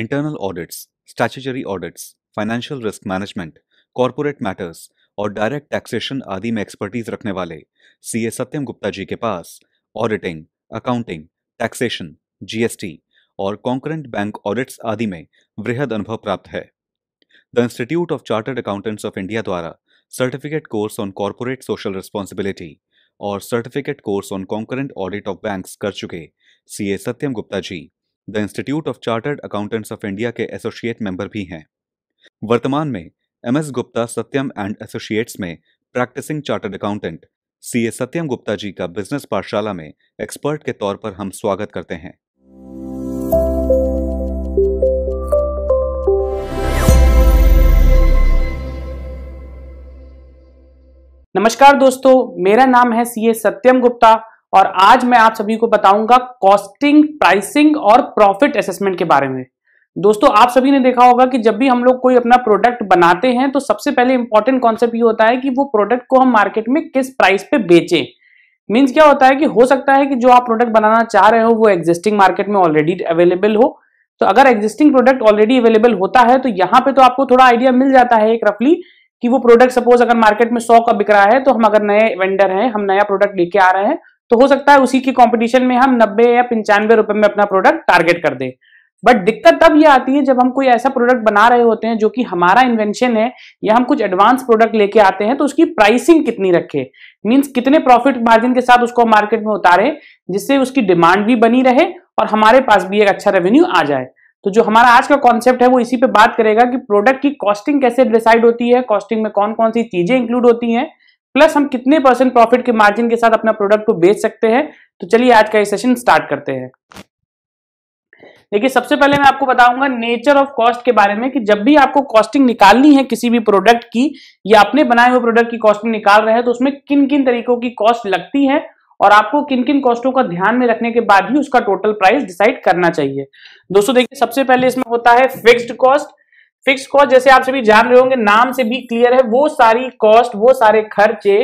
Internal audits statutory audits financial risk management corporate matters और direct taxation आदि में expertise रखने वाले सी ए सत्यम गुप्ता जी के पास ऑडिटिंग अकाउंटिंग टैक्सेशन जीएसटी और कॉन्करेंट बैंक ऑडिट्स आदि में वृहद अनुभव प्राप्त है the institute of chartered accountants of India द्वारा certificate course on corporate social responsibility और certificate course on concurrent audit of banks कर चुके C A Satyam Gupta ji the institute of chartered accountants of India के एसोसिएट मेंबर भी हैं वर्तमान में M S Gupta Satyam and associates में practising chartered accountant C A Satyam Gupta ji का बिजनेस पाठशाला में एक्सपर्ट के तौर पर हम स्वागत करते हैं नमस्कार दोस्तों मेरा नाम है सीए सत्यम गुप्ता और आज मैं आप सभी को बताऊंगा कॉस्टिंग प्राइसिंग और प्रॉफिट असेसमेंट के बारे में दोस्तों आप सभी ने देखा होगा कि जब भी हम लोग कोई अपना प्रोडक्ट बनाते हैं तो सबसे पहले इंपॉर्टेंट कॉन्सेप्ट ये होता है कि वो प्रोडक्ट को हम मार्केट में किस प्राइस पे बेचें मीन्स क्या होता है कि हो सकता है कि जो आप प्रोडक्ट बनाना चाह रहे हो वो एग्जिस्टिंग मार्केट में ऑलरेडी अवेलेबल हो तो अगर एग्जिस्टिंग प्रोडक्ट ऑलरेडी अवेलेबल होता है तो यहाँ पे तो आपको थोड़ा आइडिया मिल जाता है एक रफली कि वो प्रोडक्ट सपोज अगर मार्केट में सौ का बिक रहा है तो हम अगर नए वेंडर हैं हम नया प्रोडक्ट लेके आ रहे हैं तो हो सकता है उसी की कॉम्पिटिशन में हम नब्बे या पंचानवे रुपए में अपना प्रोडक्ट टारगेट कर दे बट दिक्कत तब ये आती है जब हम कोई ऐसा प्रोडक्ट बना रहे होते हैं जो कि हमारा इन्वेंशन है या हम कुछ एडवांस प्रोडक्ट लेके आते हैं तो उसकी प्राइसिंग कितनी रखे मीन्स कितने प्रॉफिट मार्जिन के साथ उसको मार्केट में उतारे जिससे उसकी डिमांड भी बनी रहे और हमारे पास भी एक अच्छा रेवेन्यू आ जाए तो जो हमारा आज का कॉन्सेप्ट है वो इसी पे बात करेगा कि प्रोडक्ट की कॉस्टिंग कैसे डिसाइड होती है कॉस्टिंग में कौन कौन सी चीजें इंक्लूड होती हैं प्लस हम कितने परसेंट प्रॉफिट के मार्जिन के साथ अपना प्रोडक्ट को बेच सकते हैं तो चलिए आज का ये सेशन स्टार्ट करते हैं देखिए सबसे पहले मैं आपको बताऊंगा नेचर ऑफ कॉस्ट के बारे में कि जब भी आपको कॉस्टिंग निकालनी है किसी भी प्रोडक्ट की या अपने बनाए हुए प्रोडक्ट की कॉस्टिंग निकाल रहे हैं तो उसमें किन किन तरीकों की कॉस्ट लगती है और आपको किन किन कॉस्टों का ध्यान में रखने के बाद ही उसका टोटल प्राइस डिसाइड करना चाहिए दोस्तों देखिए सबसे पहले इसमें होता है फिक्स्ड कॉस्ट फिक्स कॉस्ट जैसे आप सभी जान रहे होंगे नाम से भी क्लियर है वो सारी कॉस्ट वो सारे खर्चे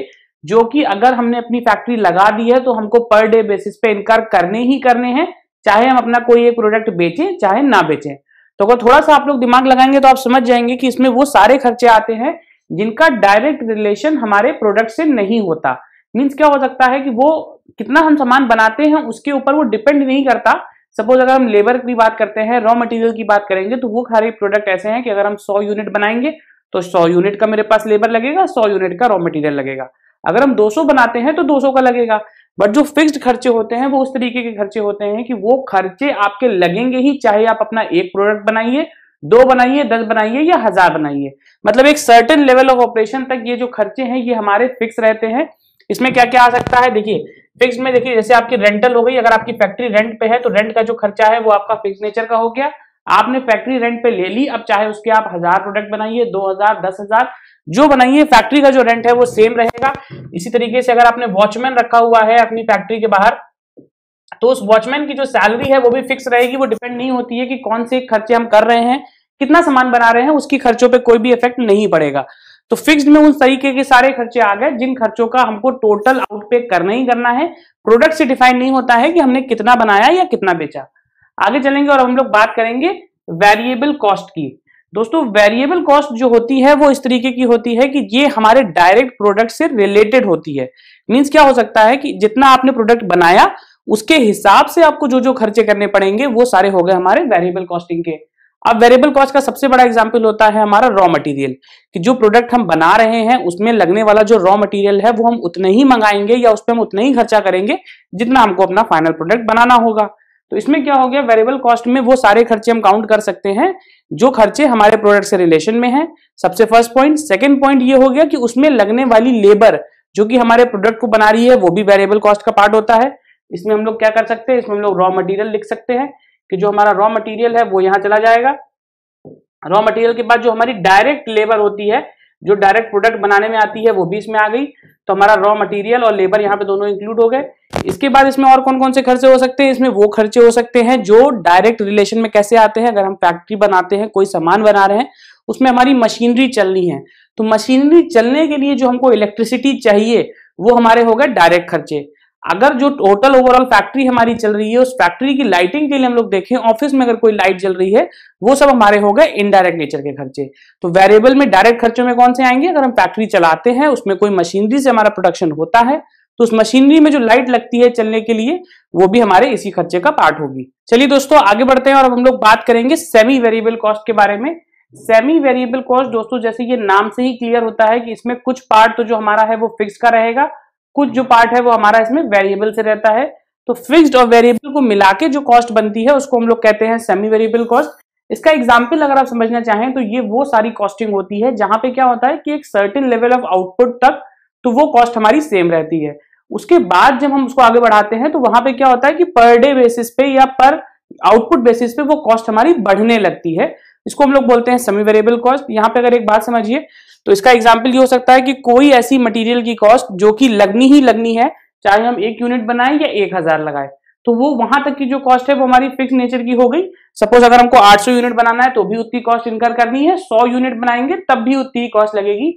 जो कि अगर हमने अपनी फैक्ट्री लगा दी है तो हमको पर डे बेसिस पे इनकार करने ही करने हैं चाहे हम अपना कोई एक प्रोडक्ट बेचें चाहे ना बेचें तो अगर थोड़ा सा आप लोग दिमाग लगाएंगे तो आप समझ जाएंगे कि इसमें वो सारे खर्चे आते हैं जिनका डायरेक्ट रिलेशन हमारे प्रोडक्ट से नहीं होता मीन्स क्या हो सकता है कि वो कितना हम सामान बनाते हैं उसके ऊपर वो डिपेंड नहीं करता सपोज अगर हम लेबर की बात करते हैं रॉ मटेरियल की बात करेंगे तो वो सारे प्रोडक्ट ऐसे हैं कि अगर हम 100 यूनिट बनाएंगे तो 100 यूनिट का मेरे पास लेबर लगेगा 100 यूनिट का रॉ मटेरियल लगेगा अगर हम 200 बनाते हैं तो 200 का लगेगा बट जो फिक्स्ड खर्चे होते हैं वो उस तरीके के खर्चे होते हैं कि वो खर्चे आपके लगेंगे ही चाहे आप अपना एक प्रोडक्ट बनाइए दो बनाइए दस बनाइए या हजार बनाइए मतलब एक सर्टन लेवल ऑफ ऑपरेशन तक ये जो खर्चे हैं ये हमारे फिक्स रहते हैं इसमें क्या क्या आ सकता है देखिए फिक्स में देखिए जैसे आपकी रेंटल हो गई अगर आपकी फैक्ट्री रेंट पे है तो रेंट का जो खर्चा है वो आपका फिक्स नेचर का हो गया आपने फैक्ट्री रेंट पे ले ली अब चाहे उसके आप हजार प्रोडक्ट बनाइए दो हजार दस हजार जो बनाइए फैक्ट्री का जो रेंट है वो सेम रहेगा इसी तरीके से अगर आपने वॉचमैन रखा हुआ है अपनी फैक्ट्री के बाहर तो उस वॉचमैन की जो सैलरी है वो भी फिक्स रहेगी वो डिपेंड नहीं होती है कि कौन से खर्चे हम कर रहे हैं कितना सामान बना रहे हैं उसकी खर्चों पे कोई भी इफेक्ट नहीं पड़ेगा तो फिक्स्ड में उन तरीके के सारे खर्चे आ गए जिन खर्चों का हमको टोटल आउटपे करना ही करना है प्रोडक्ट से डिफाइन नहीं होता है कि हमने कितना बनाया या कितना बेचा आगे चलेंगे और हम लोग बात करेंगे वेरिएबल कॉस्ट की दोस्तों वेरिएबल कॉस्ट जो होती है वो इस तरीके की होती है कि ये हमारे डायरेक्ट प्रोडक्ट से रिलेटेड होती है मीन्स क्या हो सकता है कि जितना आपने प्रोडक्ट बनाया उसके हिसाब से आपको जो जो खर्चे करने पड़ेंगे वो सारे हो गए हमारे वेरिएबल कॉस्टिंग के अब वेरिएबल कॉस्ट का सबसे बड़ा एग्जाम्पल होता है हमारा रॉ मटेरियल कि जो प्रोडक्ट हम बना रहे हैं उसमें लगने वाला जो रॉ मटेरियल है वो हम उतने ही मंगाएंगे या उस पर हम उतना ही खर्चा करेंगे जितना हमको अपना फाइनल प्रोडक्ट बनाना होगा तो इसमें क्या हो गया वेरिएबल कॉस्ट में वो सारे खर्चे हम काउंट कर सकते हैं जो खर्चे हमारे प्रोडक्ट से रिलेशन में है सबसे फर्स्ट पॉइंट सेकेंड पॉइंट ये हो गया कि उसमें लगने वाली लेबर जो कि हमारे प्रोडक्ट को बना रही है वो भी वेरिएबल कॉस्ट का पार्ट होता है इसमें हम लोग क्या कर सकते हैं इसमें हम लोग रॉ मटेरियल लिख सकते हैं कि जो हमारा रॉ मटेरियल है वो यहाँ चला जाएगा रॉ मटेरियल के बाद जो हमारी डायरेक्ट लेबर होती है जो डायरेक्ट प्रोडक्ट बनाने में आती है वो भी इसमें आ गई तो हमारा रॉ मटेरियल और लेबर यहाँ पे दोनों इंक्लूड हो गए इसके बाद इसमें और कौन कौन से खर्चे हो सकते हैं इसमें वो खर्चे हो सकते हैं जो डायरेक्ट रिलेशन में कैसे आते हैं अगर हम फैक्ट्री बनाते हैं कोई सामान बना रहे हैं उसमें हमारी मशीनरी चलनी है तो मशीनरी चलने के लिए जो हमको इलेक्ट्रिसिटी चाहिए वो हमारे हो गए डायरेक्ट खर्चे अगर जो टोटल ओवरऑल फैक्ट्री हमारी चल रही है उस फैक्ट्री की लाइटिंग के लिए हम लोग देखें ऑफिस में अगर कोई लाइट जल रही है वो सब हमारे हो गए इनडायरेक्ट नेचर के खर्चे तो वेरिएबल में डायरेक्ट खर्चों में कौन से आएंगे अगर हम फैक्ट्री चलाते हैं उसमें कोई मशीनरी से हमारा प्रोडक्शन होता है तो उस मशीनरी में जो लाइट लगती है चलने के लिए वो भी हमारे इसी खर्चे का पार्ट होगी चलिए दोस्तों आगे बढ़ते हैं और अब हम लोग बात करेंगे सेमी वेरिएबल कॉस्ट के बारे में सेमी वेरिएबल कॉस्ट दोस्तों जैसे ये नाम से ही क्लियर होता है कि इसमें कुछ पार्ट तो जो हमारा है वो फिक्स का रहेगा कुछ जो पार्ट है वो हमारा इसमें वेरिएबल से रहता है तो फिक्स्ड और वेरिएबल को मिला के जो कॉस्ट बनती है उसको हम लोग कहते हैं सेमी वेरिएबल कॉस्ट इसका एग्जाम्पल अगर आप समझना चाहें तो ये वो सारी कॉस्टिंग होती है जहां पे क्या होता है कि एक सर्टेन लेवल ऑफ आउटपुट तक तो वो कॉस्ट हमारी सेम रहती है उसके बाद जब हम उसको आगे बढ़ाते हैं तो वहां पे क्या होता है कि पर डे बेसिस पे या पर आउटपुट बेसिस पे वो कॉस्ट हमारी बढ़ने लगती है इसको हम लोग बोलते हैं सेमी वेरिएबल कॉस्ट यहाँ पे अगर एक बात समझिए तो इसका एग्जाम्पल ये हो सकता है कि कोई ऐसी मटीरियल की कॉस्ट जो कि लगनी ही लगनी है चाहे हम एक यूनिट बनाए या एक हजार लगाए तो वो वहां तक की जो कॉस्ट है वो हमारी फिक्स नेचर की हो गई सपोज अगर हमको 800 यूनिट बनाना है तो भी उतनी कॉस्ट इनकर करनी है 100 यूनिट बनाएंगे तब भी उतनी कॉस्ट लगेगी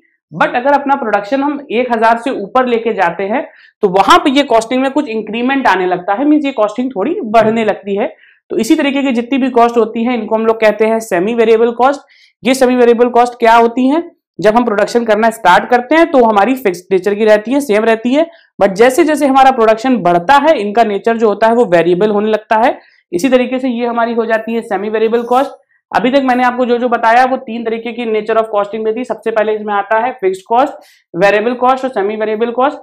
बट अगर अपना प्रोडक्शन हम 1000 से ऊपर लेके जाते हैं तो वहां पे ये कॉस्टिंग में कुछ इंक्रीमेंट आने लगता है मीन्स ये कॉस्टिंग थोड़ी बढ़ने लगती है तो इसी तरीके की जितनी भी कॉस्ट होती है इनको हम लोग कहते हैं सेमी वेरिएबल कॉस्ट ये सेमी वेरिएबल कॉस्ट क्या होती है जब हम प्रोडक्शन करना स्टार्ट करते हैं तो हमारी फिक्स नेचर की रहती है सेम रहती है बट जैसे जैसे हमारा प्रोडक्शन बढ़ता है इनका नेचर जो होता है वो वेरिएबल होने लगता है इसी तरीके से ये हमारी हो जाती है सेमी वेरिएबल कॉस्ट अभी तक मैंने आपको जो जो बताया वो तीन तरीके की नेचर ऑफ कॉस्टिंग में थी सबसे पहले इसमें आता है फिक्स कॉस्ट वेरिएबल कॉस्ट और सेमी वेरिएबल कॉस्ट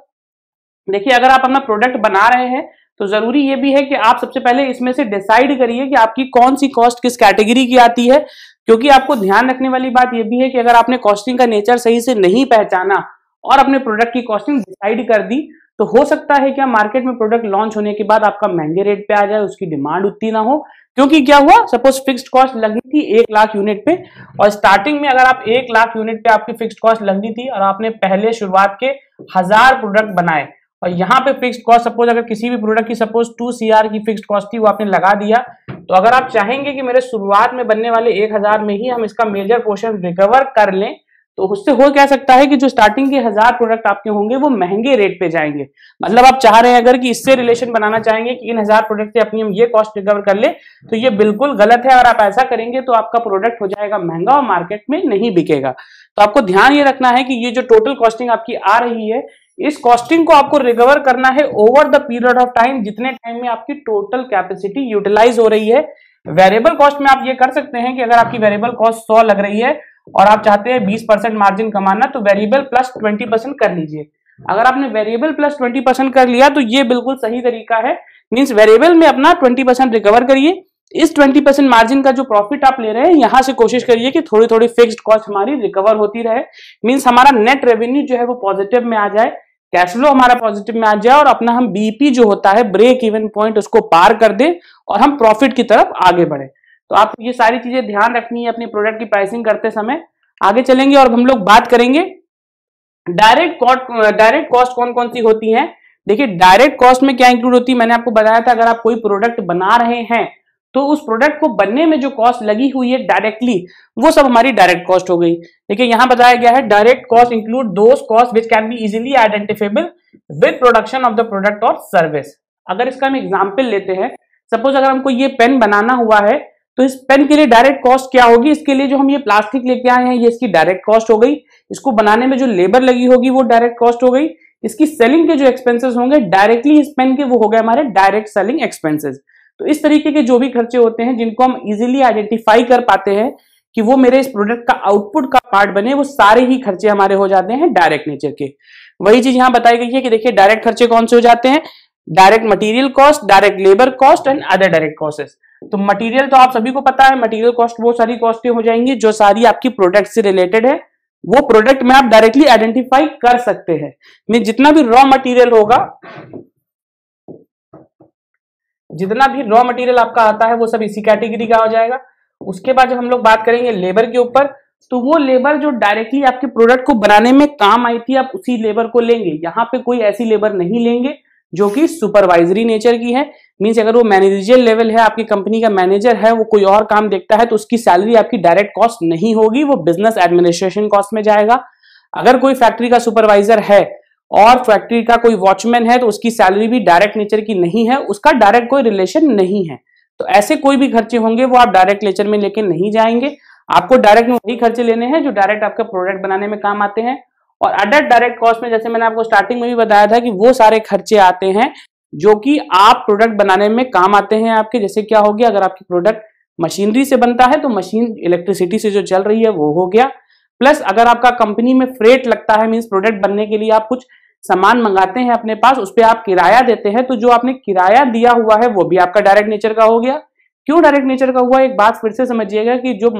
देखिए अगर आप अपना प्रोडक्ट बना रहे हैं तो जरूरी ये भी है कि आप सबसे पहले इसमें से डिसाइड करिए कि आपकी कौन सी कॉस्ट किस कैटेगरी की आती है क्योंकि आपको ध्यान रखने वाली बात यह भी है कि अगर आपने कॉस्टिंग का नेचर सही से नहीं पहचाना और अपने प्रोडक्ट की कॉस्टिंग डिसाइड कर दी तो हो सकता है क्या मार्केट में प्रोडक्ट लॉन्च होने के बाद आपका महंगे रेट पे आ जाए उसकी डिमांड उतनी ना हो क्योंकि क्या हुआ सपोज फिक्स्ड कॉस्ट लगनी थी एक लाख यूनिट पे और स्टार्टिंग में अगर आप एक लाख यूनिट पे आपकी फिक्स्ड कॉस्ट लगनी थी और आपने पहले शुरुआत के हजार प्रोडक्ट बनाए और यहाँ पे फिक्स्ड कॉस्ट सपोज अगर किसी भी प्रोडक्ट की सपोज टू आर की फिक्स्ड कॉस्ट थी वो आपने लगा दिया तो अगर आप चाहेंगे कि मेरे शुरुआत में बनने वाले एक हजार में ही हम इसका मेजर पोर्शन रिकवर कर लें तो उससे हो क्या सकता है कि जो स्टार्टिंग के हजार प्रोडक्ट आपके होंगे वो महंगे रेट पे जाएंगे मतलब आप चाह रहे हैं अगर कि इससे रिलेशन बनाना चाहेंगे कि इन हजार प्रोडक्ट से अपनी हम ये कॉस्ट रिकवर कर ले तो ये बिल्कुल गलत है और आप ऐसा करेंगे तो आपका प्रोडक्ट हो जाएगा महंगा और मार्केट में नहीं बिकेगा तो आपको ध्यान ये रखना है कि ये जो टोटल कॉस्टिंग आपकी आ रही है इस कॉस्टिंग को आपको रिकवर करना है over the period of time जितने टाइम में आपकी टोटल कैपेसिटी यूटिलाइज हो रही है वेरिएबल कॉस्ट में आप ये कर सकते हैं कि अगर आपकी वेरिएबल कॉस्ट सौ लग रही है और आप चाहते हैं बीस परसेंट मार्जिन कमाना तो वेरिएबल प्लस ट्वेंटी परसेंट कर लीजिए अगर आपने वेरिएबल प्लस ट्वेंटी परसेंट कर लिया तो ये बिल्कुल सही तरीका है मीन्स वेरिएबल में अपना ट्वेंटी परसेंट रिकवर करिए इस ट्वेंटी परसेंट मार्जिन का जो प्रॉफिट आप ले रहे हैं यहां से कोशिश करिए कि थोड़ी थोड़ी फिक्स्ड कॉस्ट हमारी रिकवर होती रहे मीन्स हमारा नेट रेवेन्यू जो है वो पॉजिटिव में आ जाए कैश फ्लो हमारा पॉजिटिव में आ जाए और अपना हम बीपी जो होता है ब्रेक इवन पॉइंट उसको पार कर दे और हम प्रॉफिट की तरफ आगे बढ़े तो आप ये सारी चीजें ध्यान रखनी है अपने प्रोडक्ट की प्राइसिंग करते समय आगे चलेंगे और हम लोग बात करेंगे डायरेक्ट कॉस्ट डायरेक्ट कॉस्ट कौन कौन सी होती है देखिए डायरेक्ट कॉस्ट में क्या इंक्लूड होती है मैंने आपको बताया था अगर आप कोई प्रोडक्ट बना रहे हैं तो उस प्रोडक्ट को बनने में जो कॉस्ट लगी हुई है डायरेक्टली वो सब हमारी डायरेक्ट कॉस्ट हो गई देखिए यहां बताया गया है direct cost include those cost which can be easily identifiable with production of the product और सर्विस अगर इसका हम एग्जाम्पल लेते हैं सपोज अगर हमको ये पेन बनाना हुआ है तो इस पेन के लिए डायरेक्ट कॉस्ट क्या होगी इसके लिए जो हम ये प्लास्टिक लेके आए हैं ये इसकी डायरेक्ट कॉस्ट हो गई इसको बनाने में जो लेबर लगी होगी वो डायरेक्ट कॉस्ट हो गई इसकी सेलिंग के जो एक्सपेंसेस होंगे डायरेक्टली इस पेन के वो हो गए हमारे डायरेक्ट सेलिंग एक्सपेंसेस तो इस तरीके के जो भी खर्चे होते हैं जिनको हम इजिली आइडेंटिफाई कर पाते हैं कि वो मेरे इस प्रोडक्ट का आउटपुट का पार्ट बने वो सारे ही खर्चे हमारे हो जाते हैं डायरेक्ट नेचर के वही चीज यहाँ बताई गई है कि देखिए डायरेक्ट खर्चे कौन से हो जाते हैं direct material cost direct labour cost and other direct costs तो मटेरियल तो आप सभी को पता है मटेरियल कॉस्ट वो सारी कॉस्टें हो जाएंगी जो सारी आपकी प्रोडक्ट से रिलेटेड है वो प्रोडक्ट में आप डायरेक्टली आइडेंटिफाई कर सकते हैं जितना भी रॉ मटेरियल होगा जितना भी रॉ मटेरियल आपका आता है वो सब इसी कैटेगरी का हो जाएगा उसके बाद जब हम लोग बात करेंगे लेबर के ऊपर तो वो लेबर जो डायरेक्टली आपके प्रोडक्ट को बनाने में काम आई थी आप उसी लेबर को लेंगे यहाँ पे कोई ऐसी लेबर नहीं लेंगे जो कि सुपरवाइजरी नेचर की है मीन्स अगर वो मैनेजरियल लेवल है आपकी कंपनी का मैनेजर है वो कोई और काम देखता है तो उसकी सैलरी आपकी डायरेक्ट कॉस्ट नहीं होगी वो बिजनेस एडमिनिस्ट्रेशन कॉस्ट में जाएगा अगर कोई फैक्ट्री का सुपरवाइजर है और फैक्ट्री का कोई वॉचमैन है तो उसकी सैलरी भी डायरेक्ट नेचर की नहीं है उसका डायरेक्ट कोई रिलेशन नहीं है तो ऐसे कोई भी खर्चे होंगे वो आप डायरेक्ट नेचर में लेके नहीं जाएंगे आपको डायरेक्ट में वही खर्चे लेने हैं जो डायरेक्ट आपका प्रोडक्ट बनाने में काम आते हैं और अडर डायरेक्ट कॉस्ट में जैसे मैंने आपको स्टार्टिंग में भी बताया था कि वो सारे खर्चे आते हैं जो कि आप प्रोडक्ट बनाने में काम आते हैं आपके जैसे क्या हो गया अगर आपकी प्रोडक्ट मशीनरी से बनता है तो मशीन इलेक्ट्रिसिटी से जो चल रही है वो हो गया प्लस अगर आपका कंपनी में फ्रेट लगता है मीन्स प्रोडक्ट बनने के लिए आप कुछ सामान मंगाते हैं अपने पास उस पर आप किराया देते हैं तो जो आपने किराया दिया हुआ है वो भी आपका डायरेक्ट नेचर का हो गया क्यों डायरेक्ट नेचर का हुआ एक बात फिर से समझिएगा कि जो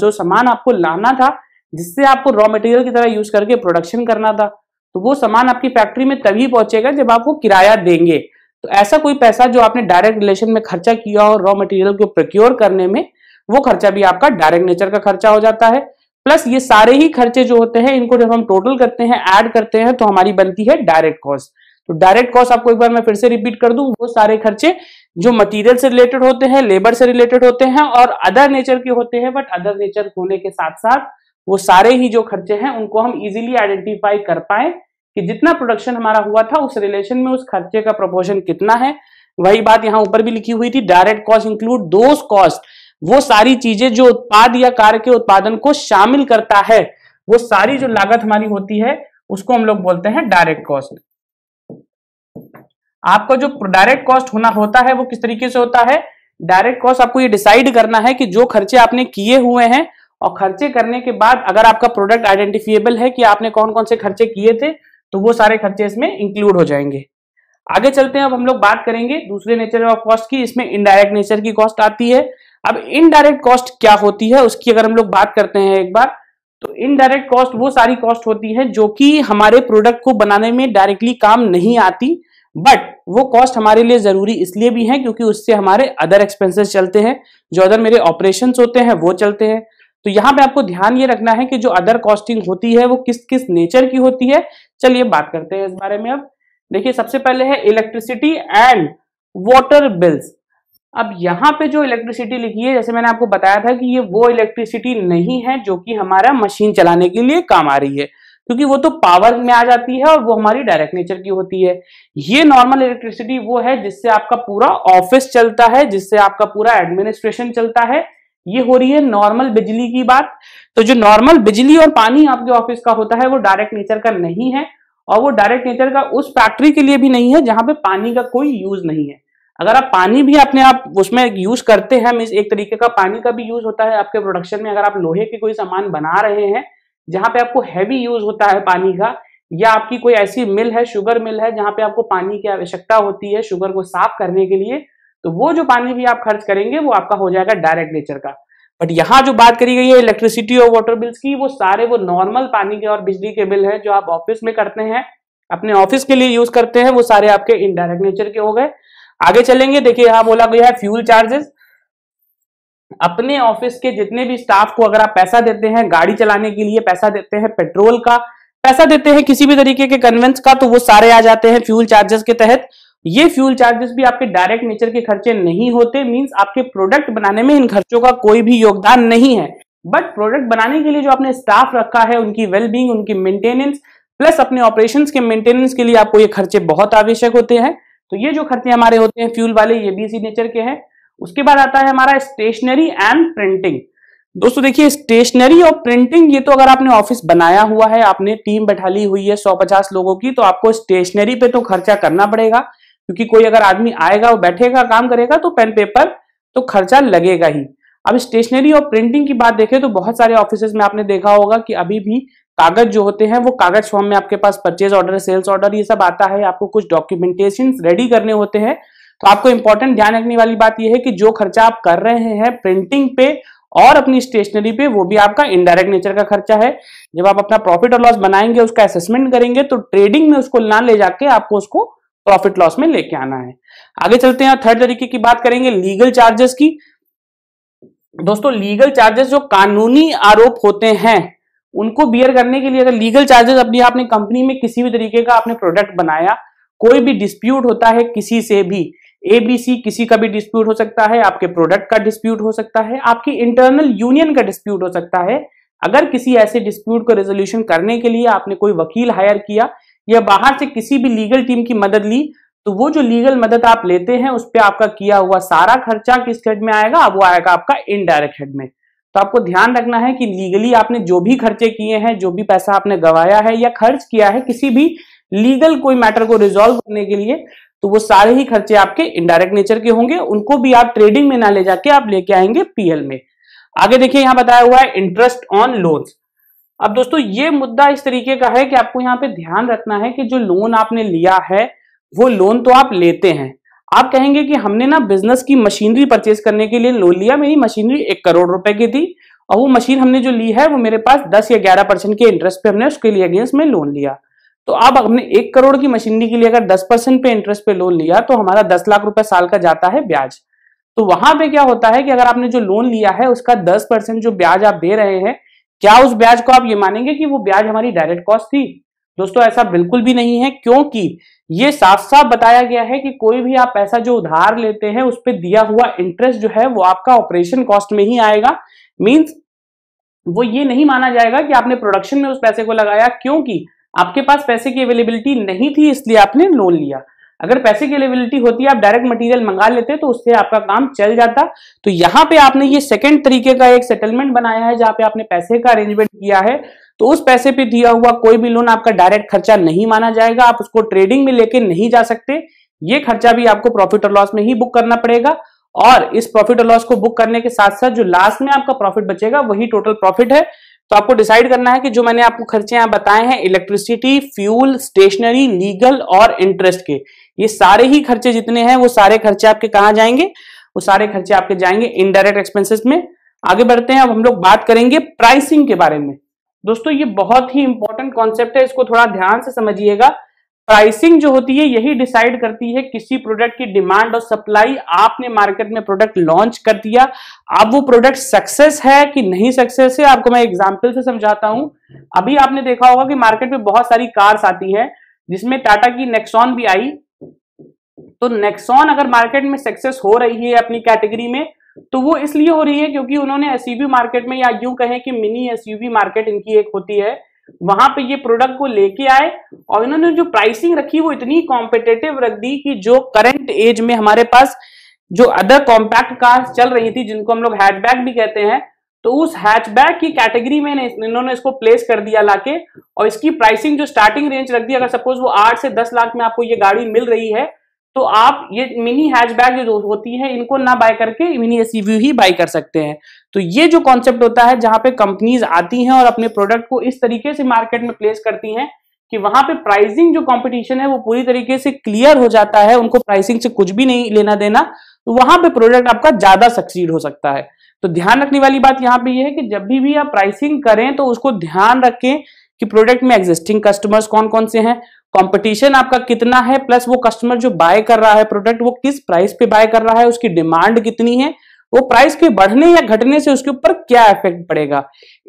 जो सामान आपको लाना था जिससे आपको रॉ मटेरियल की तरह यूज करके प्रोडक्शन करना था तो वो सामान आपकी फैक्ट्री में तभी पहुंचेगा जब आप वो किराया देंगे तो ऐसा कोई पैसा जो आपने डायरेक्ट रिलेशन में खर्चा किया हो रॉ मटेरियल को प्रोक्योर करने में वो खर्चा भी आपका डायरेक्ट नेचर का खर्चा हो जाता है प्लस ये सारे ही खर्चे जो होते हैं इनको जब हम टोटल करते हैं ऐड करते हैं तो हमारी बनती है डायरेक्ट कॉस्ट तो डायरेक्ट कॉस्ट आपको एक बार मैं फिर से रिपीट कर दूं वो सारे खर्चे जो मटेरियल से रिलेटेड होते हैं लेबर से रिलेटेड होते हैं और अदर नेचर के होते हैं बट अदर नेचर होने के साथ साथ वो सारे ही जो खर्चे हैं उनको हम इजीली आइडेंटिफाई कर पाए कि जितना प्रोडक्शन हमारा हुआ था उस रिलेशन में उस खर्चे का प्रपोर्शन कितना है वही बात यहाँ ऊपर भी लिखी हुई थी डायरेक्ट कॉस्ट इंक्लूड दोस्ट वो सारी चीजें जो उत्पाद या कार्य के उत्पादन को शामिल करता है वो सारी जो लागत हमारी होती है उसको हम लोग बोलते हैं डायरेक्ट कॉस्ट आपका जो डायरेक्ट कॉस्ट होना होता है वो किस तरीके से होता है डायरेक्ट कॉस्ट आपको ये डिसाइड करना है कि जो खर्चे आपने किए हुए हैं और खर्चे करने के बाद अगर आपका प्रोडक्ट आइडेंटिफिएबल है कि आपने कौन कौन से खर्चे किए थे तो वो सारे खर्चे इसमें इंक्लूड हो जाएंगे आगे चलते हैं अब हम लोग बात करेंगे दूसरे नेचर ऑफ कॉस्ट की इसमें इनडायरेक्ट नेचर की कॉस्ट आती है अब इनडायरेक्ट कॉस्ट क्या होती है उसकी अगर हम लोग बात करते हैं एक बार तो इनडायरेक्ट कॉस्ट वो सारी कॉस्ट होती है जो कि हमारे प्रोडक्ट को बनाने में डायरेक्टली काम नहीं आती बट वो कॉस्ट हमारे लिए जरूरी इसलिए भी है क्योंकि उससे हमारे अदर एक्सपेंसेस चलते हैं जो अदर मेरे ऑपरेशन होते हैं वो चलते हैं तो यहां पे आपको ध्यान ये रखना है कि जो अदर कॉस्टिंग होती है वो किस किस नेचर की होती है चलिए बात करते हैं इस बारे में अब देखिए सबसे पहले है इलेक्ट्रिसिटी एंड वाटर बिल्स अब यहाँ पे जो इलेक्ट्रिसिटी लिखी है जैसे मैंने आपको बताया था कि ये वो इलेक्ट्रिसिटी नहीं है जो कि हमारा मशीन चलाने के लिए काम आ रही है क्योंकि वो तो पावर में आ जाती है और वो हमारी डायरेक्ट नेचर की होती है ये नॉर्मल इलेक्ट्रिसिटी वो है जिससे आपका पूरा ऑफिस चलता है जिससे आपका पूरा एडमिनिस्ट्रेशन चलता है ये हो रही है नॉर्मल बिजली की बात तो जो नॉर्मल बिजली और पानी आपके ऑफिस का होता है वो डायरेक्ट नेचर का नहीं है और वो डायरेक्ट नेचर का उस फैक्ट्री के लिए भी नहीं है जहां पे पानी का कोई यूज नहीं है अगर आप पानी भी अपने आप उसमें यूज करते हैं मीन एक तरीके का पानी का भी यूज होता है आपके प्रोडक्शन में अगर आप लोहे के कोई सामान बना रहे हैं जहां पे आपको हैवी यूज होता है पानी का या आपकी कोई ऐसी मिल है शुगर मिल है जहां पे आपको पानी की आवश्यकता होती है शुगर को साफ करने के लिए तो वो जो पानी भी आप खर्च करेंगे वो आपका हो जाएगा डायरेक्ट नेचर का बट यहाँ जो बात करी गई है इलेक्ट्रिसिटी और वाटर बिल्स की वो सारे वो नॉर्मल पानी के और बिजली के बिल है जो आप ऑफिस में करते हैं अपने ऑफिस के लिए यूज करते हैं वो सारे आपके इनडायरेक्ट नेचर के हो गए आगे चलेंगे देखिए यहां बोला गया है फ्यूल चार्जेस अपने ऑफिस के जितने भी स्टाफ को अगर आप पैसा देते हैं गाड़ी चलाने के लिए पैसा देते हैं पेट्रोल का पैसा देते हैं किसी भी तरीके के कन्वेंस का तो वो सारे आ जाते हैं फ्यूल चार्जेस के तहत ये फ्यूल चार्जेस भी आपके डायरेक्ट नेचर के खर्चे नहीं होते मींस आपके प्रोडक्ट बनाने में इन खर्चों का कोई भी योगदान नहीं है बट प्रोडक्ट बनाने के लिए जो आपने स्टाफ रखा है उनकी वेलबींग उनकी मेंटेनेंस प्लस अपने ऑपरेशंस के मेंटेनेंस के लिए आपको ये खर्चे बहुत आवश्यक होते हैं तो ये जो खर्चे हमारे होते हैं फ्यूल वाले ये भी इसी नेचर के हैं उसके बाद आता है हमारा स्टेशनरी एंड प्रिंटिंग दोस्तों देखिए स्टेशनरी और प्रिंटिंग ये तो अगर आपने ऑफिस बनाया हुआ है आपने टीम बैठा ली हुई है सौ पचास लोगों की तो आपको स्टेशनरी पे तो खर्चा करना पड़ेगा क्योंकि कोई अगर आदमी आएगा और बैठेगा काम करेगा तो पेन पेपर तो खर्चा लगेगा ही अब स्टेशनरी और प्रिंटिंग की बात देखें तो बहुत सारे ऑफिस में आपने देखा होगा कि अभी भी कागज जो होते हैं वो कागज फॉर्म में आपके पास परचेज ऑर्डर सेल्स ऑर्डर ये सब आता है आपको कुछ डॉक्यूमेंटेशन रेडी करने होते हैं तो आपको इंपॉर्टेंट ध्यान रखने वाली बात यह है कि जो खर्चा आप कर रहे हैं प्रिंटिंग पे और अपनी स्टेशनरी पे वो भी आपका इनडायरेक्ट नेचर का खर्चा है जब आप अपना प्रॉफिट और लॉस बनाएंगे उसका असेसमेंट करेंगे तो ट्रेडिंग में उसको ना ले जाके आपको उसको प्रॉफिट लॉस में लेके आना है आगे चलते हैं थर्ड तरीके की बात करेंगे लीगल चार्जेस की दोस्तों लीगल चार्जेस जो कानूनी आरोप होते हैं उनको बियर करने के लिए अगर लीगल चार्जेस अपनी आपने कंपनी में किसी भी तरीके का आपने प्रोडक्ट बनाया कोई भी डिस्प्यूट होता है किसी से भी एबीसी किसी का भी डिस्प्यूट हो सकता है आपके प्रोडक्ट का डिस्प्यूट हो सकता है आपकी इंटरनल यूनियन का डिस्प्यूट हो सकता है अगर किसी ऐसे डिस्प्यूट को रेजोल्यूशन करने के लिए आपने कोई वकील हायर किया या बाहर से किसी भी लीगल टीम की मदद ली तो वो जो लीगल मदद आप लेते हैं उस पर आपका किया हुआ सारा खर्चा किस हेड में आएगा वो आएगा आपका इनडायरेक्ट हेड में तो आपको ध्यान रखना है कि लीगली आपने जो भी खर्चे किए हैं जो भी पैसा आपने गवाया है या खर्च किया है किसी भी लीगल कोई मैटर को रिजोल्व करने के लिए तो वो सारे ही खर्चे आपके इनडायरेक्ट नेचर के होंगे उनको भी आप ट्रेडिंग में ना ले जाके आप लेके आएंगे पीएल में आगे देखिए यहां बताया हुआ है इंटरेस्ट ऑन लोन्स अब दोस्तों ये मुद्दा इस तरीके का है कि आपको यहाँ पे ध्यान रखना है कि जो लोन आपने लिया है वो लोन तो आप लेते हैं आप कहेंगे कि हमने ना बिजनेस की मशीनरी परचेज करने के लिए लोन लिया मेरी मशीनरी एक करोड़ रुपए की थी और वो मशीन हमने जो ली है वो मेरे पास दस या ग्यारह परसेंट के इंटरेस्ट पे हमने उसके लिए अगेंस्ट में लोन लिया तो अब हमने एक करोड़ की मशीनरी के लिए अगर दस परसेंट पे इंटरेस्ट पे लोन लिया तो हमारा दस लाख रुपए साल का जाता है ब्याज तो वहां पे क्या होता है कि अगर आपने जो लोन लिया है उसका दस परसेंट जो ब्याज आप दे रहे हैं क्या उस ब्याज को आप ये मानेंगे कि वो ब्याज हमारी डायरेक्ट कॉस्ट थी दोस्तों ऐसा बिल्कुल भी नहीं है क्योंकि ये साफ साफ बताया गया है कि कोई भी आप पैसा जो उधार लेते हैं उस पर दिया हुआ इंटरेस्ट जो है वो आपका ऑपरेशन कॉस्ट में ही आएगा मीन्स वो ये नहीं माना जाएगा कि आपने प्रोडक्शन में उस पैसे को लगाया क्योंकि आपके पास पैसे की अवेलेबिलिटी नहीं थी इसलिए आपने लोन लिया अगर पैसे की अवेलेबिलिटी होती आप डायरेक्ट मटेरियल मंगा लेते तो उससे आपका काम चल जाता तो यहाँ पे आपने ये सेकंड तरीके का एक सेटलमेंट बनाया है जहां पे आपने पैसे का अरेंजमेंट किया है तो उस पैसे पे दिया हुआ कोई भी लोन आपका डायरेक्ट खर्चा नहीं माना जाएगा आप उसको ट्रेडिंग में लेके नहीं जा सकते ये खर्चा भी आपको प्रॉफिट और लॉस में ही बुक करना पड़ेगा और इस प्रॉफिट और लॉस को बुक करने के साथ साथ जो लास्ट में आपका प्रॉफिट बचेगा वही टोटल प्रॉफिट है तो आपको डिसाइड करना है कि जो मैंने आपको खर्चे यहाँ बताए हैं इलेक्ट्रिसिटी फ्यूल स्टेशनरी लीगल और इंटरेस्ट के ये सारे ही खर्चे जितने हैं वो सारे खर्चे आपके कहा जाएंगे वो सारे खर्चे आपके जाएंगे इनडायरेक्ट एक्सपेंसेस में आगे बढ़ते हैं अब हम लोग बात करेंगे प्राइसिंग के बारे में दोस्तों ये बहुत ही इंपॉर्टेंट कॉन्सेप्ट है इसको थोड़ा ध्यान से समझिएगा प्राइसिंग जो होती है यही डिसाइड करती है किसी प्रोडक्ट की डिमांड और सप्लाई आपने मार्केट में प्रोडक्ट लॉन्च कर दिया अब वो प्रोडक्ट सक्सेस है कि नहीं सक्सेस है आपको मैं एग्जांपल से समझाता हूं अभी आपने देखा होगा कि मार्केट में बहुत सारी कार्स आती हैं जिसमें टाटा की नेक्सॉन भी आई तो नेक्सॉन अगर मार्केट में सक्सेस हो रही है अपनी कैटेगरी में तो वो इसलिए हो रही है क्योंकि उन्होंने एसयूवी मार्केट में या यूं कहें कि मिनी एसयूवी मार्केट इनकी एक होती है वहां पे ये प्रोडक्ट को लेके आए और इन्होंने जो प्राइसिंग रखी वो इतनी कॉम्पिटेटिव रख दी कि जो करंट एज में हमारे पास जो अदर कॉम्पैक्ट कार्स चल रही थी जिनको हम लोग हैचबैक भी कहते हैं तो उस हैचबैक की कैटेगरी में इन्होंने इसको प्लेस कर दिया लाके और इसकी प्राइसिंग जो स्टार्टिंग रेंज रख दी अगर सपोज वो आठ से दस लाख में आपको ये गाड़ी मिल रही है तो आप ये मिनी हैचबैक जो होती है इनको ना बाय करके मिनी एस ही बाय कर सकते हैं तो ये जो कॉन्सेप्ट होता है जहां पे कंपनीज आती हैं और अपने प्रोडक्ट को इस तरीके से मार्केट में प्लेस करती हैं कि वहां पे प्राइसिंग जो कंपटीशन है वो पूरी तरीके से क्लियर हो जाता है उनको प्राइसिंग से कुछ भी नहीं लेना देना तो वहां पे प्रोडक्ट आपका ज्यादा सक्सीड हो सकता है तो ध्यान रखने वाली बात यहाँ पे ये यह है कि जब भी भी आप प्राइसिंग करें तो उसको ध्यान रखें कि प्रोडक्ट में एग्जिस्टिंग कस्टमर्स कौन कौन से हैं कंपटीशन आपका कितना है प्लस वो कस्टमर जो बाय कर रहा है प्रोडक्ट वो किस प्राइस पे बाय कर रहा है उसकी डिमांड कितनी है वो प्राइस के बढ़ने या घटने से उसके ऊपर क्या इफेक्ट पड़ेगा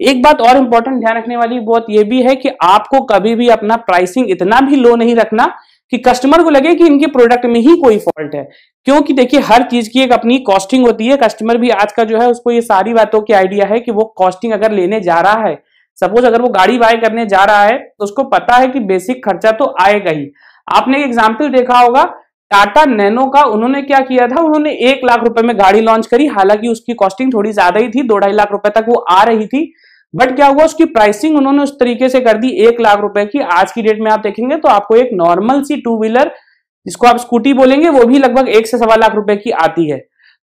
एक बात और इंपॉर्टेंट ध्यान रखने वाली बहुत ये भी है कि आपको कभी भी अपना प्राइसिंग इतना भी लो नहीं रखना कि कस्टमर को लगे कि इनके प्रोडक्ट में ही कोई फॉल्ट है क्योंकि देखिए हर चीज की एक अपनी कॉस्टिंग होती है कस्टमर भी आज का जो है उसको ये सारी बातों की आइडिया है कि वो कॉस्टिंग अगर लेने जा रहा है सपोज अगर वो गाड़ी बाय करने जा रहा है तो उसको पता है कि बेसिक खर्चा तो आएगा ही आपने एक एग्जाम्पल देखा होगा टाटा नैनो का उन्होंने क्या किया था उन्होंने एक लाख रुपए में गाड़ी लॉन्च करी हालांकि उसकी कॉस्टिंग थोड़ी ज्यादा ही थी दो ढाई लाख रुपए तक वो आ रही थी बट क्या हुआ उसकी प्राइसिंग उन्होंने उस तरीके से कर दी एक लाख रुपए की आज की डेट में आप देखेंगे तो आपको एक नॉर्मल सी टू व्हीलर जिसको आप स्कूटी बोलेंगे वो भी लगभग एक से सवा लाख रुपए की आती है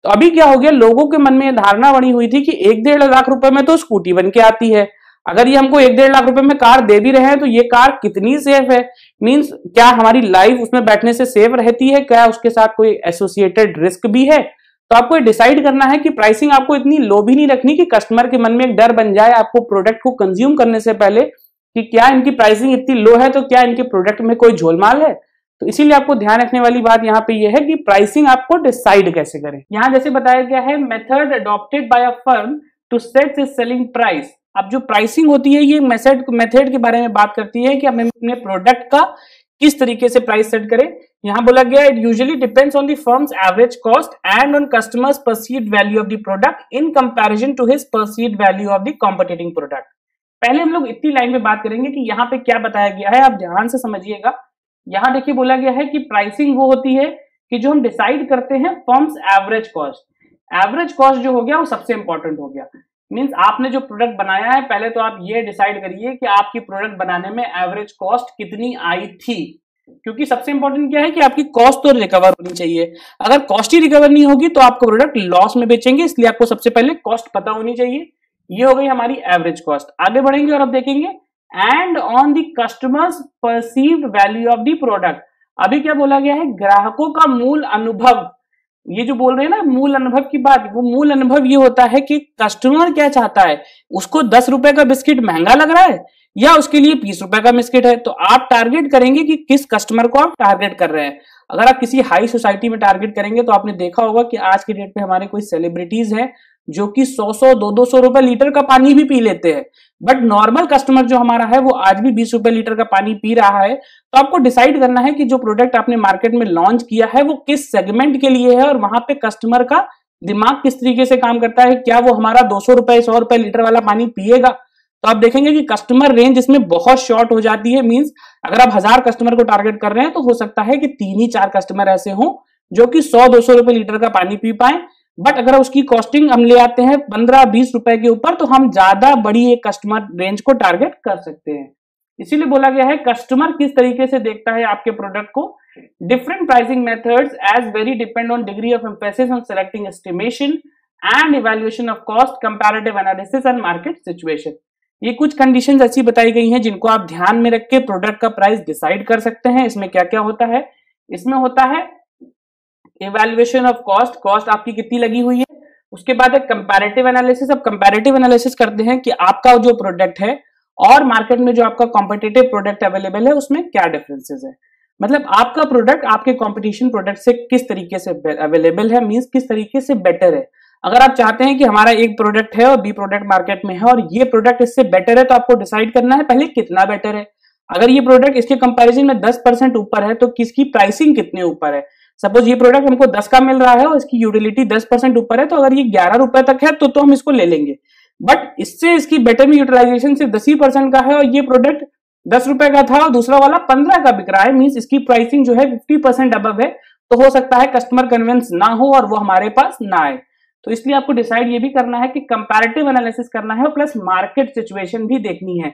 तो अभी क्या हो गया लोगों के मन में यह धारणा बनी हुई थी कि एक डेढ़ लाख रुपए में तो स्कूटी बन के आती है अगर ये हमको एक डेढ़ लाख रुपए में कार दे भी रहे हैं तो ये कार कितनी सेफ है मीन्स क्या हमारी लाइफ उसमें बैठने से सेफ रहती है क्या उसके साथ कोई एसोसिएटेड रिस्क भी है तो आपको ये डिसाइड करना है कि प्राइसिंग आपको इतनी लो भी नहीं रखनी कि कस्टमर के मन में एक डर बन जाए आपको प्रोडक्ट को कंज्यूम करने से पहले कि क्या इनकी प्राइसिंग इतनी लो है तो क्या इनके प्रोडक्ट में कोई झोलमाल है तो इसीलिए आपको ध्यान रखने वाली बात यहाँ पे यह है कि प्राइसिंग आपको डिसाइड कैसे करें यहाँ जैसे बताया गया है method adopted by a firm to set selling price अब जो प्राइसिंग होती है ये मेथड मेथड के बारे में बात करती है कि हम अपने प्रोडक्ट का किस तरीके से प्राइस सेट करें यहां बोला गया it usually depends on the firm's average cost and on customer's perceived value of the product in comparison to his perceived value of the competing product पहले हम लोग इतनी लाइन में बात करेंगे कि यहाँ पे क्या बताया गया है आप ध्यान से समझिएगा यहाँ देखिए बोला गया है कि प्राइसिंग वो होती है कि जो हम डिसाइड करते हैं firm's average cost average cost जो हो गया वो सबसे इंपॉर्टेंट हो गया मीन्स आपने जो प्रोडक्ट बनाया है पहले तो आप ये डिसाइड करिए कि आपकी प्रोडक्ट बनाने में एवरेज कॉस्ट कितनी आई थी क्योंकि सबसे इंपॉर्टेंट क्या है कि आपकी कॉस्ट तो रिकवर होनी चाहिए अगर कॉस्ट ही रिकवर नहीं होगी तो आपको प्रोडक्ट लॉस में बेचेंगे इसलिए आपको सबसे पहले कॉस्ट पता होनी चाहिए ये हो गई हमारी एवरेज कॉस्ट आगे बढ़ेंगे और अब देखेंगे and on the customer's perceive value of the product अभी क्या बोला गया है ग्राहकों का मूल अनुभव ये जो बोल रहे हैं ना मूल अनुभव की बात वो मूल अनुभव ये होता है कि कस्टमर क्या चाहता है उसको दस रुपए का बिस्किट महंगा लग रहा है या उसके लिए बीस रुपए का बिस्किट है तो आप टारगेट करेंगे कि किस कस्टमर को आप टारगेट कर रहे हैं अगर आप किसी हाई सोसाइटी में टारगेट करेंगे तो आपने देखा होगा कि आज के डेट में हमारे कोई सेलिब्रिटीज हैं जो कि 100 सौ दो दो सौ रुपए लीटर का पानी भी पी लेते हैं बट नॉर्मल कस्टमर जो हमारा है वो आज भी बीस रुपए लीटर का पानी पी रहा है तो आपको डिसाइड करना है कि जो प्रोडक्ट आपने मार्केट में लॉन्च किया है वो किस सेगमेंट के लिए है और वहां पे कस्टमर का दिमाग किस तरीके से काम करता है क्या वो हमारा दो सौ रुपए सौ रुपए लीटर वाला पानी पिएगा तो आप देखेंगे कि कस्टमर रेंज इसमें बहुत शॉर्ट हो जाती है मींस अगर आप हजार कस्टमर को टारगेट कर रहे हैं तो हो सकता है कि तीन ही चार कस्टमर ऐसे हों जो कि सौ दो सौ रुपए लीटर का पानी पी पाए बट अगर उसकी कॉस्टिंग हम ले आते हैं पंद्रह बीस रुपए के ऊपर तो हम ज्यादा बड़ी एक कस्टमर रेंज को टारगेट कर सकते हैं इसीलिए बोला गया है कस्टमर किस तरीके से देखता है आपके प्रोडक्ट को different pricing methods as vary depend on degree of emphasis on selecting estimation and evaluation of cost comparative analysis and market situation ये कुछ कंडीशन ऐसी बताई गई हैं जिनको आप ध्यान में रख के प्रोडक्ट का प्राइस डिसाइड कर सकते हैं इसमें क्या क्या होता है इसमें होता है इवेल्युएशन ऑफ कॉस्ट कॉस्ट आपकी कितनी लगी हुई है उसके बाद एक कंपैरेटिव एनालिसिस अब कंपैरेटिव एनालिसिस करते हैं कि आपका जो प्रोडक्ट है और मार्केट में जो आपका कॉम्पिटेटिव प्रोडक्ट अवेलेबल है उसमें क्या डिफरेंसेज है मतलब आपका प्रोडक्ट आपके कॉम्पिटिशन प्रोडक्ट से किस तरीके से अवेलेबल है मीन्स किस तरीके से बेटर है अगर आप चाहते हैं कि हमारा एक प्रोडक्ट है और बी प्रोडक्ट मार्केट में है और ये प्रोडक्ट इससे बेटर है तो आपको डिसाइड करना है पहले कितना बेटर है अगर ये प्रोडक्ट इसके कंपैरिजन में 10 परसेंट ऊपर है तो किसकी प्राइसिंग कितने ऊपर है सपोज ये प्रोडक्ट हमको दस का मिल रहा है और इसकी यूटिलिटी दस परसेंट ऊपर है तो अगर ये ग्यारह रुपए तक है तो तो हम इसको ले लेंगे बट इससे इसकी बेटर में यूटिलाइजेशन सिर्फ दस ही परसेंट का है और ये प्रोडक्ट दस रुपए का था और दूसरा वाला पंद्रह का बिक रहा है मीन्स इसकी प्राइसिंग जो है फिफ्टी परसेंट अब है तो हो सकता है कस्टमर कन्विंस ना हो और वो हमारे पास ना आए तो इसलिए आपको डिसाइड ये भी करना है कि कंपैरेटिव एनालिसिस करना है और प्लस मार्केट सिचुएशन भी देखनी है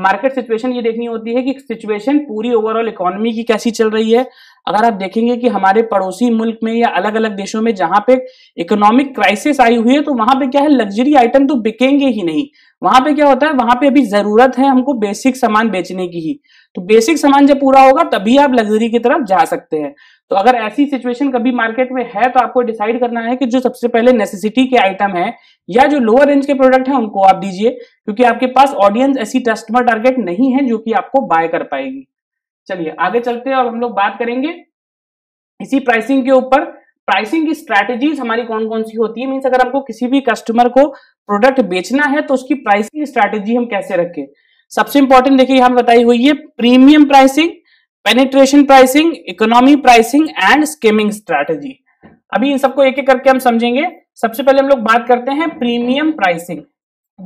मार्केट सिचुएशन ये देखनी होती है कि सिचुएशन पूरी ओवरऑल इकोनॉमी की कैसी चल रही है अगर आप देखेंगे कि हमारे पड़ोसी मुल्क में या अलग अलग देशों में जहां पे इकोनॉमिक क्राइसिस आई हुई है तो वहां पे क्या है लग्जरी आइटम तो बिकेंगे ही नहीं वहां पे क्या होता है वहां पे अभी जरूरत है हमको बेसिक सामान बेचने की ही तो बेसिक सामान जब पूरा होगा तभी आप लग्जरी की तरफ जा सकते हैं तो अगर ऐसी सिचुएशन कभी मार्केट में है तो आपको डिसाइड करना है कि जो सबसे पहले नेसेसिटी के आइटम है या जो लोअर रेंज के प्रोडक्ट है उनको आप दीजिए क्योंकि आपके पास ऑडियंस ऐसी कस्टमर टारगेट नहीं है जो कि आपको बाय कर पाएगी चलिए आगे चलते हैं और हम लोग बात करेंगे इसी प्राइसिंग के ऊपर प्राइसिंग की स्ट्रैटेजीज हमारी कौन कौन सी होती है मीन्स अगर हमको किसी भी कस्टमर को प्रोडक्ट बेचना है तो उसकी प्राइसिंग स्ट्रैटेजी हम कैसे रखें सबसे इंपॉर्टेंट देखिए हम बताई हुई है premium pricing penetration pricing economy pricing and skimming strategy अभी इन सबको एक एक करके हम समझेंगे सबसे पहले हम लोग बात करते हैं प्रीमियम प्राइसिंग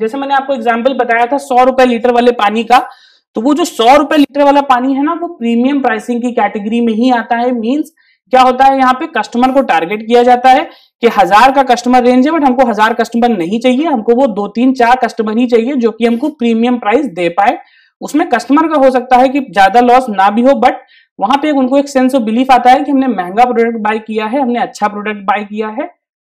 जैसे मैंने आपको एग्जाम्पल बताया था सौ रुपए लीटर वाले पानी का तो वो जो सौ रुपए लीटर वाला पानी है ना वो प्रीमियम प्राइसिंग की कैटेगरी में ही आता है मीन्स क्या होता है यहाँ पे कस्टमर को टारगेट किया जाता है कि हजार का कस्टमर रेंज है बट हमको हजार कस्टमर नहीं चाहिए हमको वो दो तीन चार कस्टमर ही चाहिए जो कि हमको प्रीमियम प्राइस दे पाए उसमें कस्टमर का हो सकता है कि ज्यादा लॉस ना भी हो बट वहां पे उनको एक सेंस ऑफ बिलीफ आता है कि हमने महंगा प्रोडक्ट बाय किया है हमने अच्छा प्रोडक्ट बाय किया है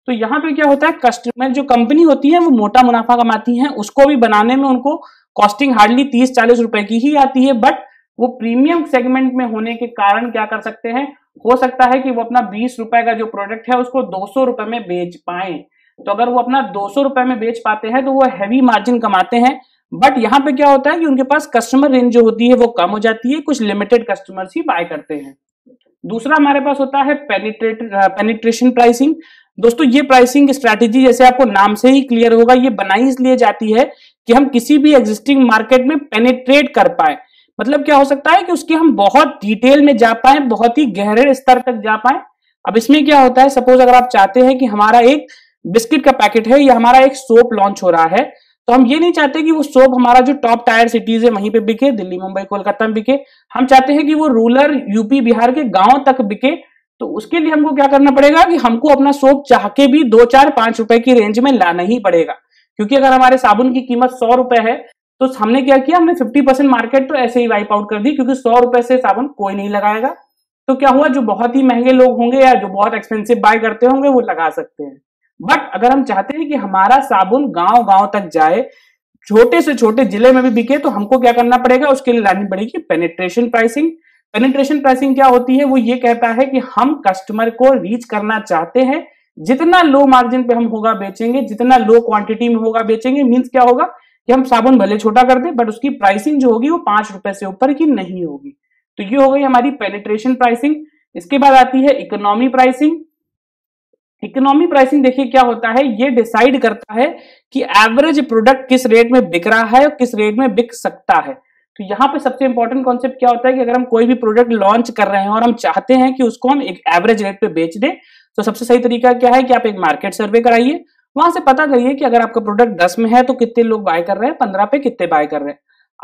तो यहाँ पे क्या होता है कस्टमर जो कंपनी होती है वो मोटा मुनाफा कमाती है उसको भी बनाने में उनको कॉस्टिंग हार्डली तीस चालीस रुपए की ही आती है बट वो प्रीमियम सेगमेंट में होने के कारण क्या कर सकते हैं हो सकता है कि वो अपना बीस रुपए का जो प्रोडक्ट है उसको दो सौ रुपए में बेच पाए तो अगर वो अपना दो सौ रुपए में बेच पाते हैं तो वो हैवी मार्जिन कमाते हैं बट यहाँ पे क्या होता है कि उनके पास कस्टमर रेंज जो होती है वो कम हो जाती है कुछ लिमिटेड कस्टमर्स ही बाय करते हैं दूसरा हमारे पास होता है पेनिट्रेट पेनिट्रेशन प्राइसिंग दोस्तों ये प्राइसिंग स्ट्रेटेजी जैसे आपको नाम से ही क्लियर होगा ये बनाई इसलिए जाती है कि हम किसी भी एग्जिस्टिंग मार्केट में पेनेट्रेट कर पाए मतलब क्या हो सकता है कि उसकी हम बहुत डिटेल में जा पाए बहुत ही गहरे स्तर तक जा पाए अब इसमें क्या होता है सपोज अगर आप चाहते हैं कि हमारा एक बिस्किट का पैकेट है या हमारा एक सोप लॉन्च हो रहा है तो हम ये नहीं चाहते कि वो सोप हमारा जो टॉप टायर सिटीज है वहीं पे बिके दिल्ली मुंबई कोलकाता में बिके हम चाहते हैं कि वो रूरल यूपी बिहार के गांव तक बिके तो उसके लिए हमको क्या करना पड़ेगा कि हमको अपना सोप चाह के भी दो चार पांच रुपए की रेंज में लाना ही पड़ेगा क्योंकि अगर हमारे साबुन की कीमत सौ रुपए है तो हमने क्या किया हमने फिफ्टी परसेंट मार्केट तो ऐसे ही वाइप आउट कर दी क्योंकि सौ रुपए से साबुन कोई नहीं लगाएगा तो क्या हुआ जो बहुत ही महंगे लोग होंगे या जो बहुत एक्सपेंसिव बाय करते होंगे वो लगा सकते हैं बट अगर हम चाहते हैं कि हमारा साबुन गांव गांव तक जाए छोटे से छोटे जिले में भी बिके तो हमको क्या करना पड़ेगा उसके लिए लानी पड़ेगी पेनेट्रेशन प्राइसिंग पेनेट्रेशन प्राइसिंग क्या होती है वो ये कहता है कि हम कस्टमर को रीच करना चाहते हैं जितना लो मार्जिन पे हम होगा बेचेंगे जितना लो क्वांटिटी में होगा बेचेंगे मीन्स क्या होगा कि हम साबुन भले छोटा कर दें बट उसकी प्राइसिंग जो होगी वो पांच रुपए से ऊपर की नहीं होगी तो ये हो गई हमारी पेनिट्रेशन प्राइसिंग इसके बाद आती है इकोनॉमी प्राइसिंग इकोनॉमी प्राइसिंग देखिए क्या होता है ये डिसाइड करता है कि एवरेज प्रोडक्ट किस रेट में बिक रहा है और किस रेट में बिक सकता है तो यहाँ पे सबसे इंपॉर्टेंट कॉन्सेप्ट क्या होता है कि अगर हम कोई भी प्रोडक्ट लॉन्च कर रहे हैं और हम चाहते हैं कि उसको हम एक एवरेज रेट पे बेच दें तो सबसे सही तरीका क्या है कि आप एक मार्केट सर्वे कराइए वहां से पता करिए कि अगर आपका प्रोडक्ट दस में है तो कितने लोग बाय कर रहे हैं पंद्रह पे कितने बाय कर रहे हैं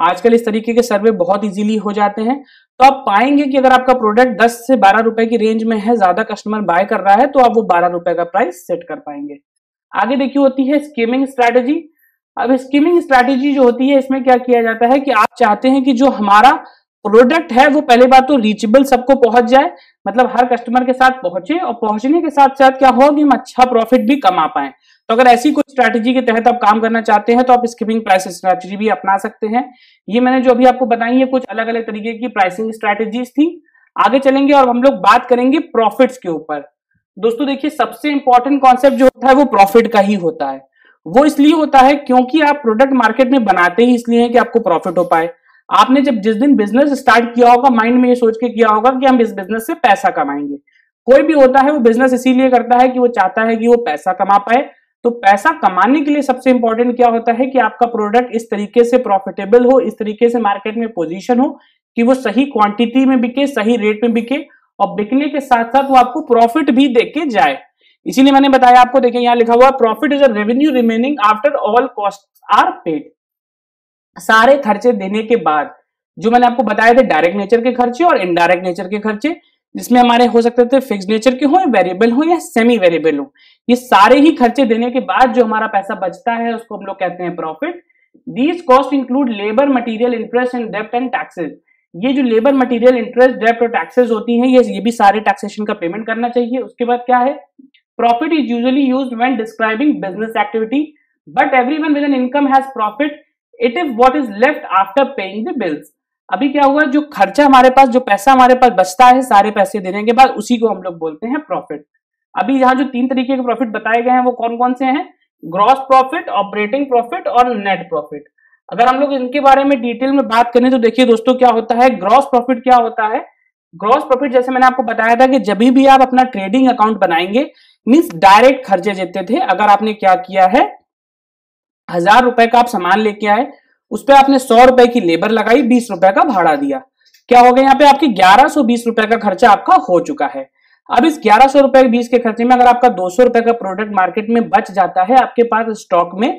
आजकल इस तरीके के सर्वे बहुत इजीली हो जाते हैं तो आप पाएंगे कि अगर आपका प्रोडक्ट 10 से बारह रुपए की रेंज में है ज्यादा कस्टमर बाय कर रहा है तो आप वो बारह रुपए का प्राइस सेट कर पाएंगे आगे देखिए होती है स्कीमिंग स्ट्रैटेजी अब स्कीमिंग स्ट्रैटेजी जो होती है इसमें क्या किया जाता है कि आप चाहते हैं कि जो हमारा प्रोडक्ट है वो पहले बात तो रीचेबल सबको पहुंच जाए मतलब हर कस्टमर के साथ पहुंचे और पहुंचने के साथ साथ क्या हो कि हम अच्छा प्रॉफिट भी कमा पाए तो अगर ऐसी कोई स्ट्रैटेजी के तहत आप काम करना चाहते हैं तो आप स्किपिंग प्राइस स्ट्रैटेजी भी अपना सकते हैं ये मैंने जो अभी आपको बताई है कुछ अलग अलग तरीके की प्राइसिंग स्ट्रैटेजीज थी आगे चलेंगे और हम लोग बात करेंगे प्रॉफिट्स के ऊपर दोस्तों देखिए सबसे इंपॉर्टेंट कॉन्सेप्ट जो होता है वो प्रॉफिट का ही होता है वो इसलिए होता है क्योंकि आप प्रोडक्ट मार्केट में बनाते ही इसलिए है कि आपको प्रॉफिट हो पाए आपने जब जिस दिन बिजनेस स्टार्ट किया होगा माइंड में ये सोच के किया होगा कि हम इस बिजनेस से पैसा कमाएंगे कोई भी होता है वो बिजनेस इसीलिए करता है कि वो चाहता है कि वो पैसा कमा पाए तो पैसा कमाने के लिए सबसे इंपॉर्टेंट क्या होता है कि आपका प्रोडक्ट इस तरीके से प्रॉफिटेबल हो इस तरीके से मार्केट में पोजीशन हो कि वो सही क्वांटिटी में बिके सही रेट में बिके और बिकने के साथ साथ वो आपको प्रॉफिट भी देके जाए इसीलिए मैंने बताया आपको देखिए यहाँ लिखा हुआ profit is a revenue remaining after all cost are paid सारे खर्चे देने के बाद जो मैंने आपको बताए थे डायरेक्ट नेचर के खर्चे और इनडायरेक्ट नेचर के खर्चे जिसमें हमारे हो सकते थे फिक्स नेचर के हों वेरिएबल हो या सेमी वेरिएबल हो ये सारे ही खर्चे देने के बाद जो हमारा पैसा बचता है उसको हम लोग कहते हैं profit these cost include labour material interest and डेप्ट एंड टैक्सेज ये जो लेबर मटेरियल इंटरेस्ट डेप्ट और टैक्सेस होती हैं ये ये भी सारे टैक्सेशन का पेमेंट करना चाहिए उसके बाद क्या है profit is usually use when describing business activity but every one with an income has profit it is what is left after paying the bills अभी क्या हुआ जो खर्चा हमारे पास जो पैसा हमारे पास बचता है सारे पैसे देने के बाद उसी को हम लोग बोलते हैं प्रॉफिट अभी यहाँ जो तीन तरीके के प्रॉफिट बताए गए हैं वो कौन कौन से हैं ग्रॉस प्रॉफिट ऑपरेटिंग प्रॉफिट और नेट प्रॉफिट अगर हम लोग इनके बारे में डिटेल में बात करें तो देखिए दोस्तों क्या होता है ग्रॉस प्रॉफिट क्या होता है ग्रॉस प्रॉफिट जैसे मैंने आपको बताया था कि जब भी आप अपना ट्रेडिंग अकाउंट बनाएंगे मीन्स डायरेक्ट खर्चे देते थे अगर आपने क्या किया है हजार रुपए का आप सामान लेके आए उस पर आपने सौ रुपए की लेबर लगाई बीस रुपए का भाड़ा दिया क्या हो गया यहाँ पे आपके ग्यारह सौ बीस रुपए का खर्चा आपका हो चुका है अब इस ग्यारह सौ रुपए बीस के खर्चे में अगर आपका दो सौ रुपए का प्रोडक्ट मार्केट में बच जाता है आपके पास स्टॉक में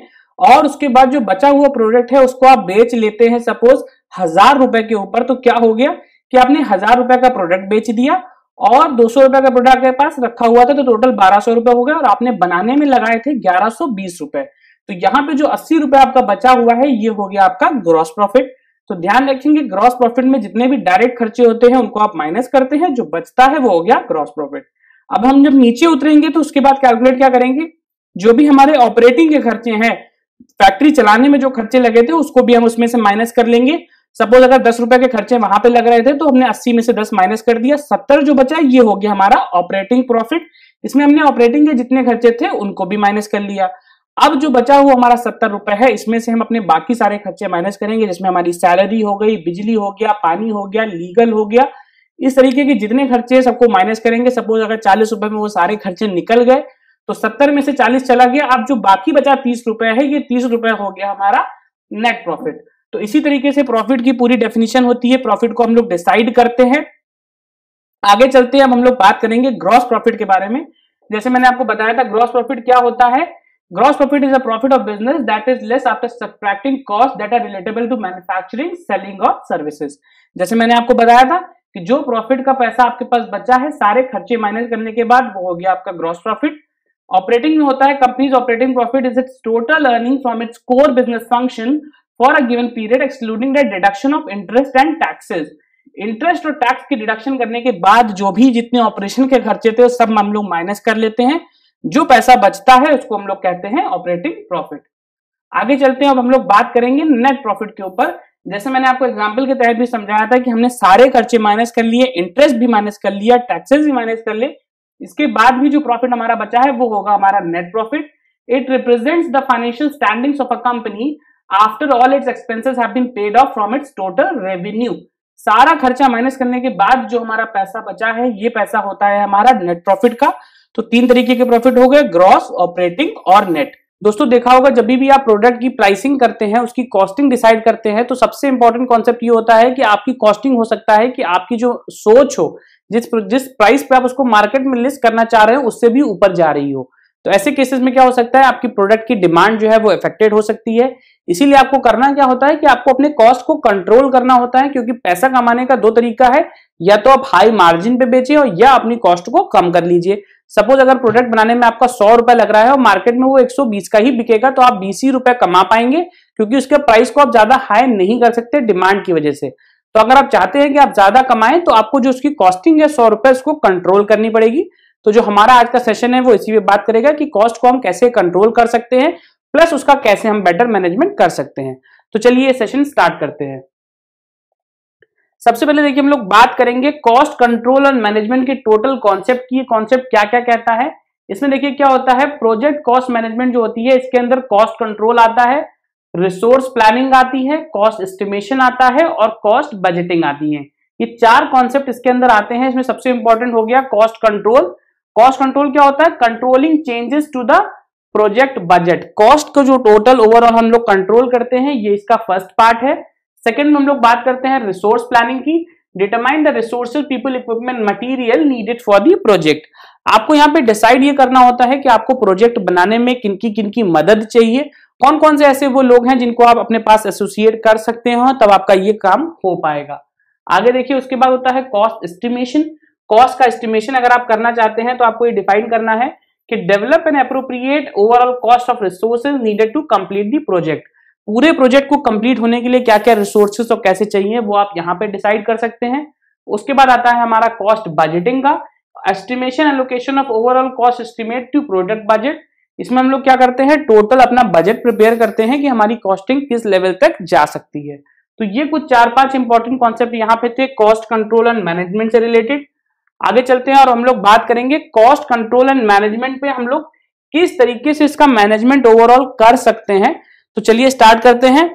और उसके बाद जो बचा हुआ प्रोडक्ट है उसको आप बेच लेते हैं सपोज हजार रुपए के ऊपर तो क्या हो गया कि आपने हजार रुपए का प्रोडक्ट बेच दिया और दो सौ रुपए का प्रोडक्ट के पास रखा हुआ था तो टोटल बारह सौ रुपए हो गया और आपने बनाने में लगाए थे ग्यारह सौ बीस रुपए तो यहां पे जो अस्सी रुपए आपका बचा हुआ है ये हो गया आपका ग्रॉस प्रॉफिट तो ध्यान रखेंगे ग्रॉस प्रॉफिट में जितने भी डायरेक्ट खर्चे होते हैं उनको आप माइनस करते हैं जो बचता है वो हो गया ग्रॉस प्रॉफिट अब हम जब नीचे उतरेंगे तो उसके बाद कैलकुलेट क्या करेंगे जो भी हमारे ऑपरेटिंग के खर्चे हैं फैक्ट्री चलाने में जो खर्चे लगे थे उसको भी हम उसमें से माइनस कर लेंगे सपोज अगर दस रुपए के खर्चे वहां पे लग रहे थे तो हमने अस्सी में से दस माइनस कर दिया सत्तर जो बचा ये हो गया हमारा ऑपरेटिंग प्रॉफिट इसमें हमने ऑपरेटिंग के जितने खर्चे थे उनको भी माइनस कर लिया अब जो बचा हुआ हमारा सत्तर रुपए है इसमें से हम अपने बाकी सारे खर्चे माइनस करेंगे जिसमें हमारी सैलरी हो गई बिजली हो गया पानी हो गया लीगल हो गया इस तरीके के जितने खर्चे सबको माइनस करेंगे सपोज अगर चालीस रुपए में वो सारे खर्चे निकल गए तो सत्तर में से चालीस चला गया अब जो बाकी बचा तीस रुपए है ये तीस रुपए हो गया हमारा नेट प्रॉफिट तो इसी तरीके से प्रॉफिट की पूरी डेफिनेशन होती है प्रॉफिट को हम लोग डिसाइड करते हैं आगे चलते हैं अब हम लोग बात करेंगे ग्रॉस प्रॉफिट के बारे में जैसे मैंने आपको बताया था ग्रॉस प्रॉफिट क्या होता है Gross profit is a profit of business that is less after subtracting costs that are relatable to manufacturing, selling और services. जैसे मैंने आपको बताया था कि जो प्रॉफिट का पैसा आपके पास बचा है सारे खर्चे माइनस करने के बाद वो हो गया आपका ग्रॉस प्रॉफिट ऑपरेटिंग में होता है company's operating profit is its total earning from its core business function for a given period excluding the deduction of interest and taxes interest और टैक्स की डिडक्शन करने के बाद जो भी जितने ऑपरेशन के खर्चे थे वो सब हम लोग माइनस कर लेते हैं जो पैसा बचता है उसको हम लोग कहते हैं ऑपरेटिंग प्रॉफिट आगे चलते हैं अब हम लोग बात करेंगे नेट प्रॉफिट के ऊपर जैसे मैंने आपको एग्जाम्पल के तहत भी समझाया था कि हमने सारे खर्चे माइनस कर लिए इंटरेस्ट भी माइनस कर लिया टैक्सेस भी माइनस कर लिए इसके बाद भी जो प्रॉफिट हमारा बचा है वो होगा हमारा net profit it represents the financial standing of a company after all its expenses paid off from its total revenue सारा खर्चा माइनस करने के बाद जो हमारा पैसा बचा है ये पैसा होता है हमारा नेट प्रॉफिट का तो तीन तरीके के प्रॉफिट हो गए ग्रॉस ऑपरेटिंग और नेट दोस्तों देखा होगा जब भी आप प्रोडक्ट की प्राइसिंग करते हैं उसकी कॉस्टिंग डिसाइड करते हैं तो सबसे इंपॉर्टेंट कॉन्सेप्ट ये होता है कि आपकी कॉस्टिंग हो सकता है कि आपकी जो सोच हो जिस जिस प्राइस पे आप उसको मार्केट में लिस्ट करना चाह रहे हो उससे भी ऊपर जा रही हो तो ऐसे केसेस में क्या हो सकता है आपकी प्रोडक्ट की डिमांड जो है वो इफेक्टेड हो सकती है इसीलिए आपको करना क्या होता है कि आपको अपने कॉस्ट को कंट्रोल करना होता है क्योंकि पैसा कमाने का दो तरीका है या तो आप हाई मार्जिन पे बेचिए और या अपनी कॉस्ट को कम कर लीजिए सपोज अगर प्रोडक्ट बनाने में आपका सौ रुपए लग रहा है और मार्केट में वो बीस का ही बिकेगा तो आप बीस ही रुपए कमा पाएंगे क्योंकि उसके प्राइस को आप ज्यादा हाई नहीं कर सकते डिमांड की वजह से तो अगर आप चाहते हैं कि आप ज्यादा कमाएं तो आपको जो उसकी कॉस्टिंग है सौ रुपए उसको कंट्रोल करनी पड़ेगी तो जो हमारा आज का सेशन है वो इसी पे बात करेगा कि कॉस्ट को हम कैसे कंट्रोल कर सकते हैं प्लस उसका कैसे हम बेटर मैनेजमेंट कर सकते हैं तो चलिए सेशन स्टार्ट करते हैं सबसे पहले देखिए हम लोग बात करेंगे कॉस्ट कंट्रोल और मैनेजमेंट के टोटल कॉन्सेप्ट की कॉन्सेप्ट क्या क्या कहता है इसमें देखिए क्या होता है प्रोजेक्ट कॉस्ट मैनेजमेंट जो होती है इसके अंदर कॉस्ट कंट्रोल आता है रिसोर्स प्लानिंग आती है कॉस्ट एस्टिमेशन आता है और कॉस्ट बजटिंग आती है ये चार कॉन्सेप्ट इसके अंदर आते हैं इसमें सबसे इंपॉर्टेंट हो गया कॉस्ट कंट्रोल कॉस्ट कंट्रोल क्या होता है controlling changes to the project budget cost का जो टोटल ओवरऑल हम लोग कंट्रोल करते हैं ये इसका फर्स्ट पार्ट है सेकेंड में हम लोग बात करते हैं रिसोर्स प्लानिंग की determine the resource people equipment material needed for the project आपको यहाँ पे डिसाइड ये करना होता है कि आपको प्रोजेक्ट बनाने में किन की किन की मदद चाहिए कौन कौन से ऐसे वो लोग हैं जिनको आप अपने पास एसोसिएट कर सकते हो तब आपका ये काम हो पाएगा आगे देखिए उसके बाद होता है कॉस्ट एस्टिमेशन कॉस्ट का एस्टिमेशन अगर आप करना चाहते हैं तो आपको ये डिफाइन करना है कि develop an appropriate overall cost of resources needed to complete the project पूरे प्रोजेक्ट को कंप्लीट होने के लिए क्या क्या रिसोर्सेस और कैसे चाहिए वो आप यहाँ पे डिसाइड कर सकते हैं उसके बाद आता है हमारा कॉस्ट बजटिंग का estimation allocation of overall cost estimate to product budget इसमें हम लोग क्या करते हैं टोटल अपना बजट प्रिपेयर करते हैं कि हमारी कॉस्टिंग किस लेवल तक जा सकती है तो ये कुछ चार पांच इंपॉर्टेंट कॉन्सेप्ट यहाँ पे थे कॉस्ट कंट्रोल एंड मैनेजमेंट से रिलेटेड आगे चलते हैं और हम लोग बात करेंगे कॉस्ट कंट्रोल एंड मैनेजमेंट पे हम लोग किस तरीके से इसका मैनेजमेंट ओवरऑल कर सकते हैं तो चलिए स्टार्ट करते हैं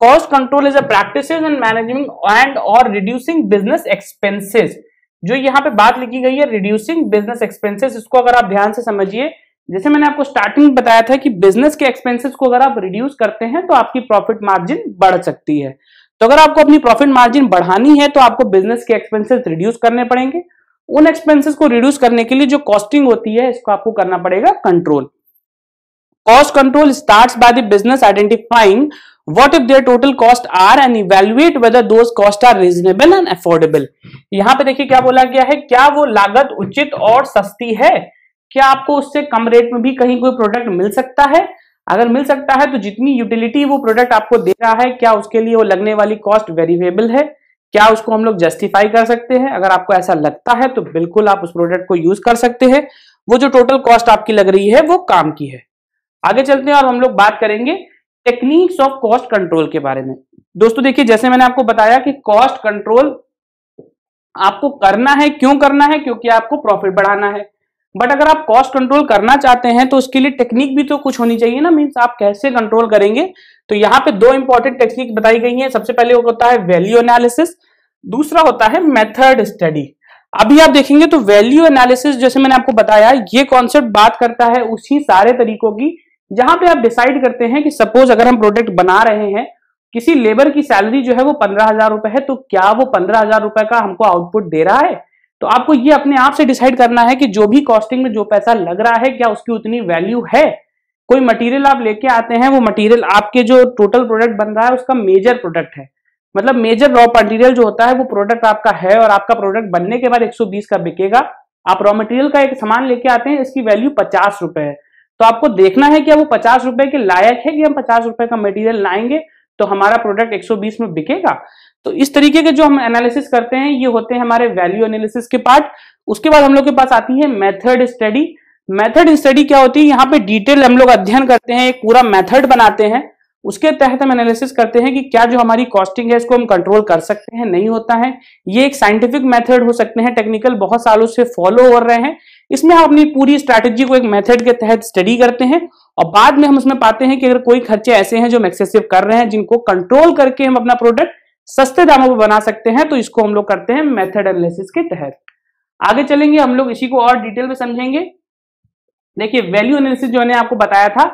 cost control is a practice and managing and और रिड्यूसिंग बिजनेस एक्सपेंसेस जो यहाँ पे बात लिखी गई है रिड्यूसिंग बिजनेस एक्सपेंसेस इसको अगर आप ध्यान से समझिए जैसे मैंने आपको स्टार्टिंग बताया था कि बिजनेस के एक्सपेंसेस को अगर आप रिड्यूस करते हैं तो आपकी प्रॉफिट मार्जिन बढ़ सकती है तो अगर आपको अपनी प्रॉफिट मार्जिन बढ़ानी है तो आपको बिजनेस के एक्सपेंसेस रिड्यूस करने पड़ेंगे उन एक्सपेंसेस को रिड्यूस करने के लिए जो कॉस्टिंग होती है इसको आपको करना पड़ेगा control Cost control starts by the business identifying what if their total cost are and evaluate whether those cost are reasonable and affordable. यहाँ पे देखिए क्या बोला गया है क्या वो लागत उचित और सस्ती है क्या आपको उससे कम रेट में भी कहीं कोई प्रोडक्ट मिल सकता है अगर मिल सकता है तो जितनी यूटिलिटी वो प्रोडक्ट आपको दे रहा है क्या उसके लिए वो लगने वाली कॉस्ट वेरिएबल है क्या उसको हम लोग जस्टिफाई कर सकते हैं अगर आपको ऐसा लगता है तो बिल्कुल आप उस प्रोडक्ट को यूज कर सकते हैं वो जो टोटल कॉस्ट आपकी लग रही है वो काम की है आगे चलते हैं और हम लोग बात करेंगे टेक्निक्स ऑफ कॉस्ट कंट्रोल के बारे में दोस्तों देखिए जैसे मैंने आपको बताया कि कॉस्ट कंट्रोल आपको करना है क्यों करना है क्योंकि आपको प्रॉफिट बढ़ाना है बट अगर आप कॉस्ट कंट्रोल करना चाहते हैं तो उसके लिए टेक्निक भी तो कुछ होनी चाहिए ना मीन्स आप कैसे कंट्रोल करेंगे तो यहाँ पे दो इंपॉर्टेंट टेक्निक बताई गई हैं सबसे पहले होता है वैल्यू एनालिसिस दूसरा होता है मेथड स्टडी अभी आप देखेंगे तो वैल्यू एनालिसिस जैसे मैंने आपको बताया ये कॉन्सेप्ट बात करता है उसी सारे तरीकों की जहां पे आप डिसाइड करते हैं कि सपोज अगर हम प्रोडक्ट बना रहे हैं किसी लेबर की सैलरी जो है वो पंद्रह हजार रुपए है तो क्या वो पंद्रह हजार रुपए का हमको आउटपुट दे रहा है तो आपको ये अपने आप से डिसाइड करना है कि जो भी कॉस्टिंग में जो पैसा लग रहा है क्या उसकी उतनी वैल्यू है कोई मटेरियल आप लेके आते हैं वो मटेरियल आपके जो टोटल प्रोडक्ट बन रहा है उसका मेजर प्रोडक्ट है मतलब मेजर रॉ मटेरियल जो होता है वो प्रोडक्ट आपका है और आपका प्रोडक्ट बनने के बाद 120 का बिकेगा आप रॉ मटेरियल का एक सामान लेके आते हैं इसकी वैल्यू पचास रुपए है तो आपको देखना है कि वो पचास रुपए के लायक है कि हम पचास रुपए का मटेरियल लाएंगे तो हमारा प्रोडक्ट 120 में बिकेगा तो इस तरीके के जो हम एनालिसिस करते हैं ये होते हैं हमारे वैल्यू एनालिसिस के पार्ट उसके बाद हम लोग के पास आती है मेथड स्टडी मेथड स्टडी क्या होती है यहाँ पे डिटेल हम लोग अध्ययन करते हैं एक पूरा मेथड बनाते हैं उसके तहत हम एनालिसिस करते हैं कि क्या जो हमारी कॉस्टिंग है इसको हम कंट्रोल कर सकते हैं नहीं होता है ये एक साइंटिफिक मेथड हो सकते हैं टेक्निकल बहुत सालों से फॉलो हो रहे हैं इसमें हम अपनी पूरी स्ट्रैटेजी को एक मेथड के तहत स्टडी करते हैं और बाद में हम उसमें पाते हैं कि अगर कोई खर्चे ऐसे हैं जो हम एक्सेसिव कर रहे हैं जिनको कंट्रोल करके हम अपना प्रोडक्ट सस्ते दामों पर बना सकते हैं तो इसको हम लोग करते हैं मेथड एनालिसिस के तहत आगे चलेंगे हम लोग इसी को और डिटेल में समझेंगे देखिए वैल्यू एनालिसिस जो मैंने आपको बताया था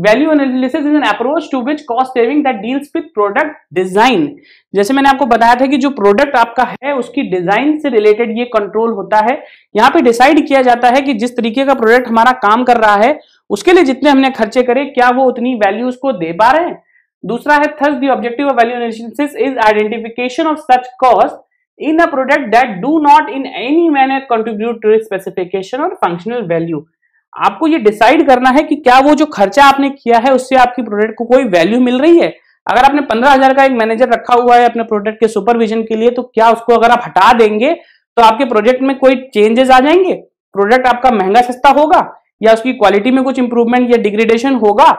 value analysis is an approach to which cost saving that deals with product design जैसे मैंने आपको बताया था कि जो प्रोडक्ट आपका है उसकी डिजाइन से रिलेटेड ये कंट्रोल होता है यहाँ पे डिसाइड किया जाता है कि जिस तरीके का प्रोडक्ट हमारा काम कर रहा है उसके लिए जितने हमने खर्चे करे क्या वो उतनी वैल्यूज को दे पा रहे हैं दूसरा है thus the objective of value analysis is identification of such cost in a product that do not in any manner contribute to specification और फंक्शनल वैल्यू आपको ये डिसाइड करना है कि क्या वो जो खर्चा आपने किया है उससे आपकी प्रोडक्ट को कोई वैल्यू मिल रही है अगर आपने पंद्रह हजार का एक मैनेजर रखा हुआ है अपने प्रोडक्ट के सुपरविजन के लिए तो क्या उसको अगर आप हटा देंगे तो आपके प्रोजेक्ट में कोई चेंजेस आ जाएंगे प्रोडक्ट आपका महंगा सस्ता होगा या उसकी क्वालिटी में कुछ इंप्रूवमेंट या डिग्रेडेशन होगा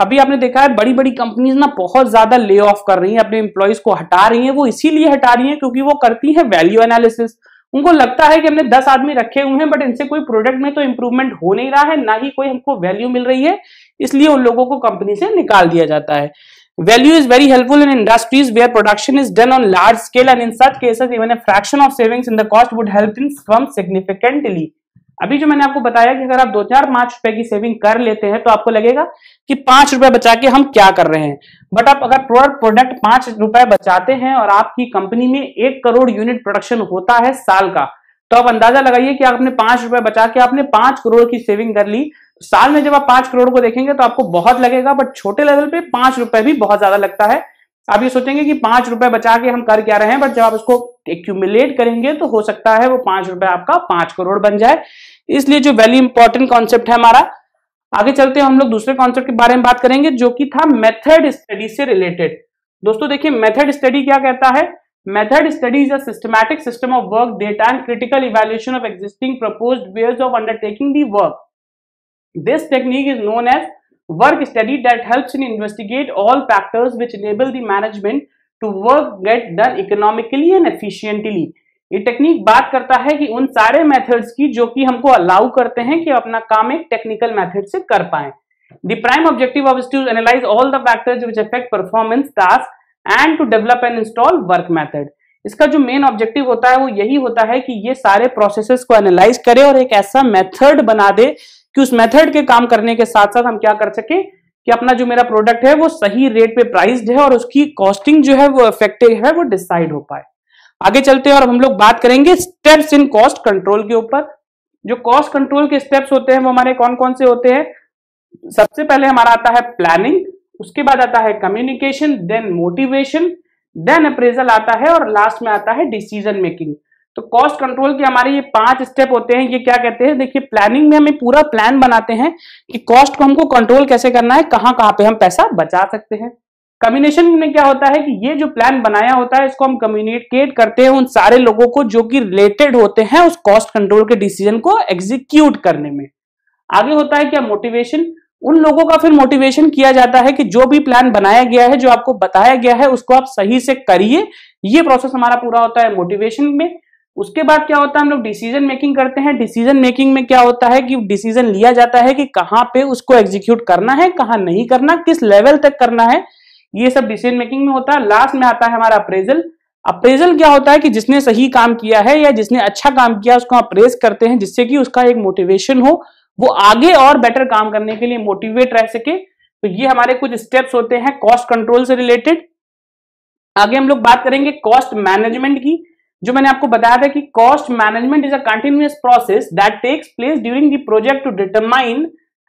अभी आपने देखा है बड़ी बड़ी कंपनीज ना बहुत ज्यादा ले ऑफ कर रही है अपने इंप्लॉइज को हटा रही है वो इसीलिए हटा रही है क्योंकि वो करती है वैल्यू एनालिसिस उनको लगता है कि हमने दस आदमी रखे हुए हैं बट इनसे कोई प्रोडक्ट में तो इम्प्रूवमेंट हो नहीं रहा है ना ही कोई हमको वैल्यू मिल रही है इसलिए उन लोगों को कंपनी से निकाल दिया जाता है value is very helpful in industries where production is done on large scale and in such cases even a fraction of savings in the cost would help in from significantly अभी जो मैंने आपको बताया कि अगर आप दो चार पांच रुपए की सेविंग कर लेते हैं तो आपको लगेगा कि पांच रुपए बचा के हम क्या कर रहे हैं बट आप अगर प्रोडक्ट पांच रुपए बचाते हैं और आपकी कंपनी में एक करोड़ यूनिट प्रोडक्शन होता है साल का तो आप अंदाजा लगाइए कि आपने पांच रुपए बचा के आपने पांच करोड़ की सेविंग कर ली साल में जब आप पांच करोड़ को देखेंगे तो आपको बहुत लगेगा बट छोटे लेवल पे पांच रुपए भी बहुत ज्यादा लगता है आप ये सोचेंगे कि पांच रुपए बचा के हम कर क्या रहे हैं बट जब आप इसको एक्यूमुलेट करेंगे तो हो सकता है वो पांच रुपए आपका पांच करोड़ बन जाए इसलिए जो वेरी इंपॉर्टेंट कॉन्सेप्ट है हमारा आगे चलते हम लोग दूसरे कॉन्सेप्ट के बारे में बात करेंगे जो कि था मेथड स्टडी से रिलेटेड दोस्तों देखिए मेथड स्टडी क्या कहता है method study is a systematic system of work data and critical evaluation of existing propose ways of undertaking the work this technique is known as work study that helps in investigate all factors which enable the management to work get done economically and efficiently ये technique बात करता है कि उन सारे methods की जो कि हमको अलाउ करते हैं कि अपना काम एक टेक्निकल मेथड से कर पाए the prime objective of to analyse all the factors which affect performance task and to develop and install work method इसका जो मेन ऑब्जेक्टिव होता है वो यही होता है कि ये सारे प्रोसेसेस को एनालाइज करे और एक ऐसा मेथड बना दे कि उस मेथड के काम करने के साथ साथ हम क्या कर सके कि अपना जो मेरा प्रोडक्ट है वो सही रेट पे प्राइस्ड है और उसकी कॉस्टिंग जो है वो इफेक्टिव है वो डिसाइड हो पाए आगे चलते हैं और हम लोग बात करेंगे स्टेप्स इन कॉस्ट कंट्रोल के ऊपर जो कॉस्ट कंट्रोल के स्टेप्स होते हैं वो हमारे कौन कौन से होते हैं सबसे पहले हमारा आता है प्लानिंग उसके बाद आता है communication then motivation then appraisal आता है और लास्ट में आता है डिसीजन मेकिंग तो कॉस्ट कंट्रोल के हमारे ये पांच स्टेप होते हैं ये क्या कहते हैं देखिए प्लानिंग में हमें पूरा प्लान बनाते हैं कि कॉस्ट को हमको कंट्रोल कैसे करना है कहाँ कहाँ पे हम पैसा बचा सकते हैं कम्युनिकेशन में क्या होता है कि ये जो प्लान बनाया होता है इसको हम कम्युनिकेट करते हैं उन सारे लोगों को जो कि रिलेटेड होते हैं उस कॉस्ट कंट्रोल के डिसीजन को एग्जीक्यूट करने में आगे होता है क्या मोटिवेशन उन लोगों का फिर मोटिवेशन किया जाता है कि जो भी प्लान बनाया गया है जो आपको बताया गया है उसको आप सही से करिए ये प्रोसेस हमारा पूरा होता है मोटिवेशन में उसके बाद क्या होता है हम लोग डिसीजन मेकिंग करते हैं डिसीजन मेकिंग में क्या होता है कि डिसीजन लिया जाता है कि कहाँ पे उसको एग्जीक्यूट करना है कहाँ नहीं करना किस लेवल तक करना है ये सब डिसीजन मेकिंग में होता है लास्ट में आता है हमारा अप्रेजल अप्रेजल क्या होता है कि जिसने सही काम किया है या जिसने अच्छा काम किया उसको अप्रेज करते हैं जिससे कि उसका एक मोटिवेशन हो वो आगे और बेटर काम करने के लिए मोटिवेट रह सके तो ये हमारे कुछ स्टेप्स होते हैं कॉस्ट कंट्रोल से रिलेटेड आगे हम लोग बात करेंगे कॉस्ट मैनेजमेंट की जो मैंने आपको बताया था कि cost management is a continuous process that takes place during the project to determine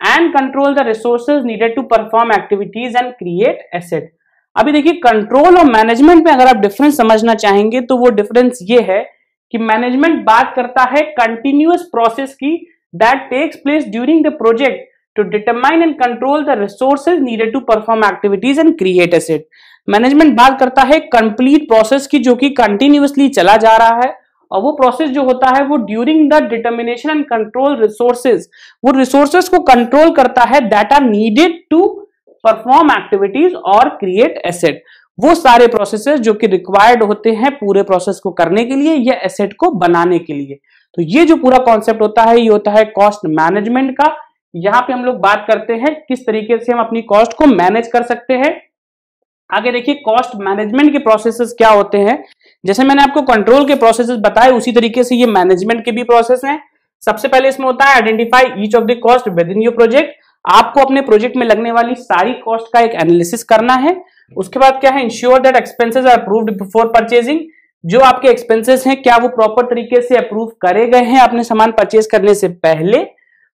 and control the resources needed to perform activities and create asset अभी देखिए कंट्रोल और मैनेजमेंट में अगर आप डिफरेंस समझना चाहेंगे तो वो डिफरेंस ये है कि मैनेजमेंट बात करता है कंटिन्यूस प्रोसेस की that takes place during the project to determine and control the resources needed to perform activities and create asset management बात करता है कंप्लीट प्रोसेस की जो कि कंटिन्यूसली चला जा रहा है और वो प्रोसेस जो होता है वो during the determination and control resources वो रिसोर्सेज को कंट्रोल करता है that are needed to perform activities और क्रिएट एसेट वो सारे प्रोसेसेस जो कि रिक्वायर्ड होते हैं पूरे प्रोसेस को करने के लिए या एसेट को बनाने के लिए तो ये जो पूरा कॉन्सेप्ट होता है ये होता है कॉस्ट मैनेजमेंट का यहां पे हम लोग बात करते हैं किस तरीके से हम अपनी कॉस्ट को मैनेज कर सकते हैं आगे देखिए कॉस्ट मैनेजमेंट के प्रोसेसेस क्या होते हैं जैसे मैंने आपको कंट्रोल के प्रोसेसेस बताए उसी तरीके से ये मैनेजमेंट के भी प्रोसेस हैं सबसे पहले इसमें होता है identify each of the cost within your project आपको अपने प्रोजेक्ट में लगने वाली सारी कॉस्ट का एक एनालिसिस करना है उसके बाद क्या है ensure that expenses are approved before purchasing जो आपके एक्सपेंसेस हैं क्या वो प्रॉपर तरीके से अप्रूव करे गए हैं अपने सामान परचेज करने से पहले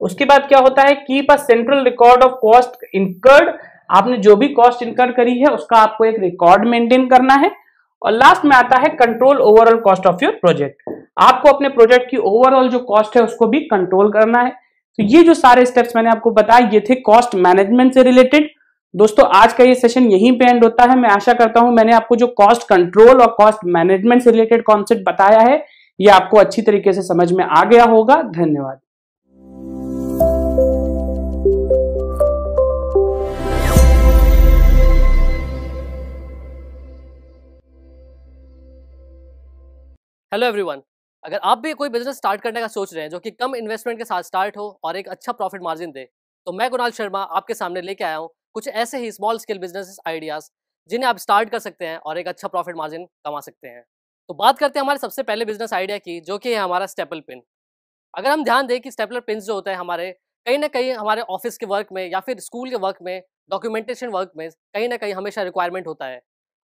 उसके बाद क्या होता है keep a central record of cost incurred आपने जो भी कॉस्ट इनकर्ड करी है उसका आपको एक रिकॉर्ड मेंटेन करना है और लास्ट में आता है control overall cost of your project आपको अपने प्रोजेक्ट की ओवरऑल जो कॉस्ट है उसको भी कंट्रोल करना है तो ये जो सारे स्टेप्स मैंने आपको बताए ये थे कॉस्ट मैनेजमेंट से रिलेटेड दोस्तों आज का ये सेशन यहीं पे एंड होता है मैं आशा करता हूं मैंने आपको जो कॉस्ट कंट्रोल और कॉस्ट मैनेजमेंट से रिलेटेड कॉन्सेप्ट बताया है ये आपको अच्छी तरीके से समझ में आ गया होगा धन्यवाद हेलो एवरीवन अगर आप भी कोई बिजनेस स्टार्ट करने का सोच रहे हैं जो कि कम इन्वेस्टमेंट के साथ स्टार्ट हो और एक अच्छा प्रॉफिट मार्जिन दे तो मैं कुणाल शर्मा आपके सामने लेके आया हूँ कुछ ऐसे ही स्मॉल स्केल बिजनेस आइडियाज जिन्हें आप स्टार्ट कर सकते हैं और एक अच्छा प्रॉफिट मार्जिन कमा सकते हैं तो बात करते हैं हमारे सबसे पहले बिजनेस आइडिया की जो कि है हमारा स्टेपल पिन अगर हम ध्यान दें कि स्टेपलर पिन जो होते हैं हमारे कहीं ना कहीं हमारे ऑफिस के वर्क में या फिर स्कूल के वर्क में डॉक्यूमेंटेशन वर्क में कहीं ना कहीं हमेशा रिक्वायरमेंट होता है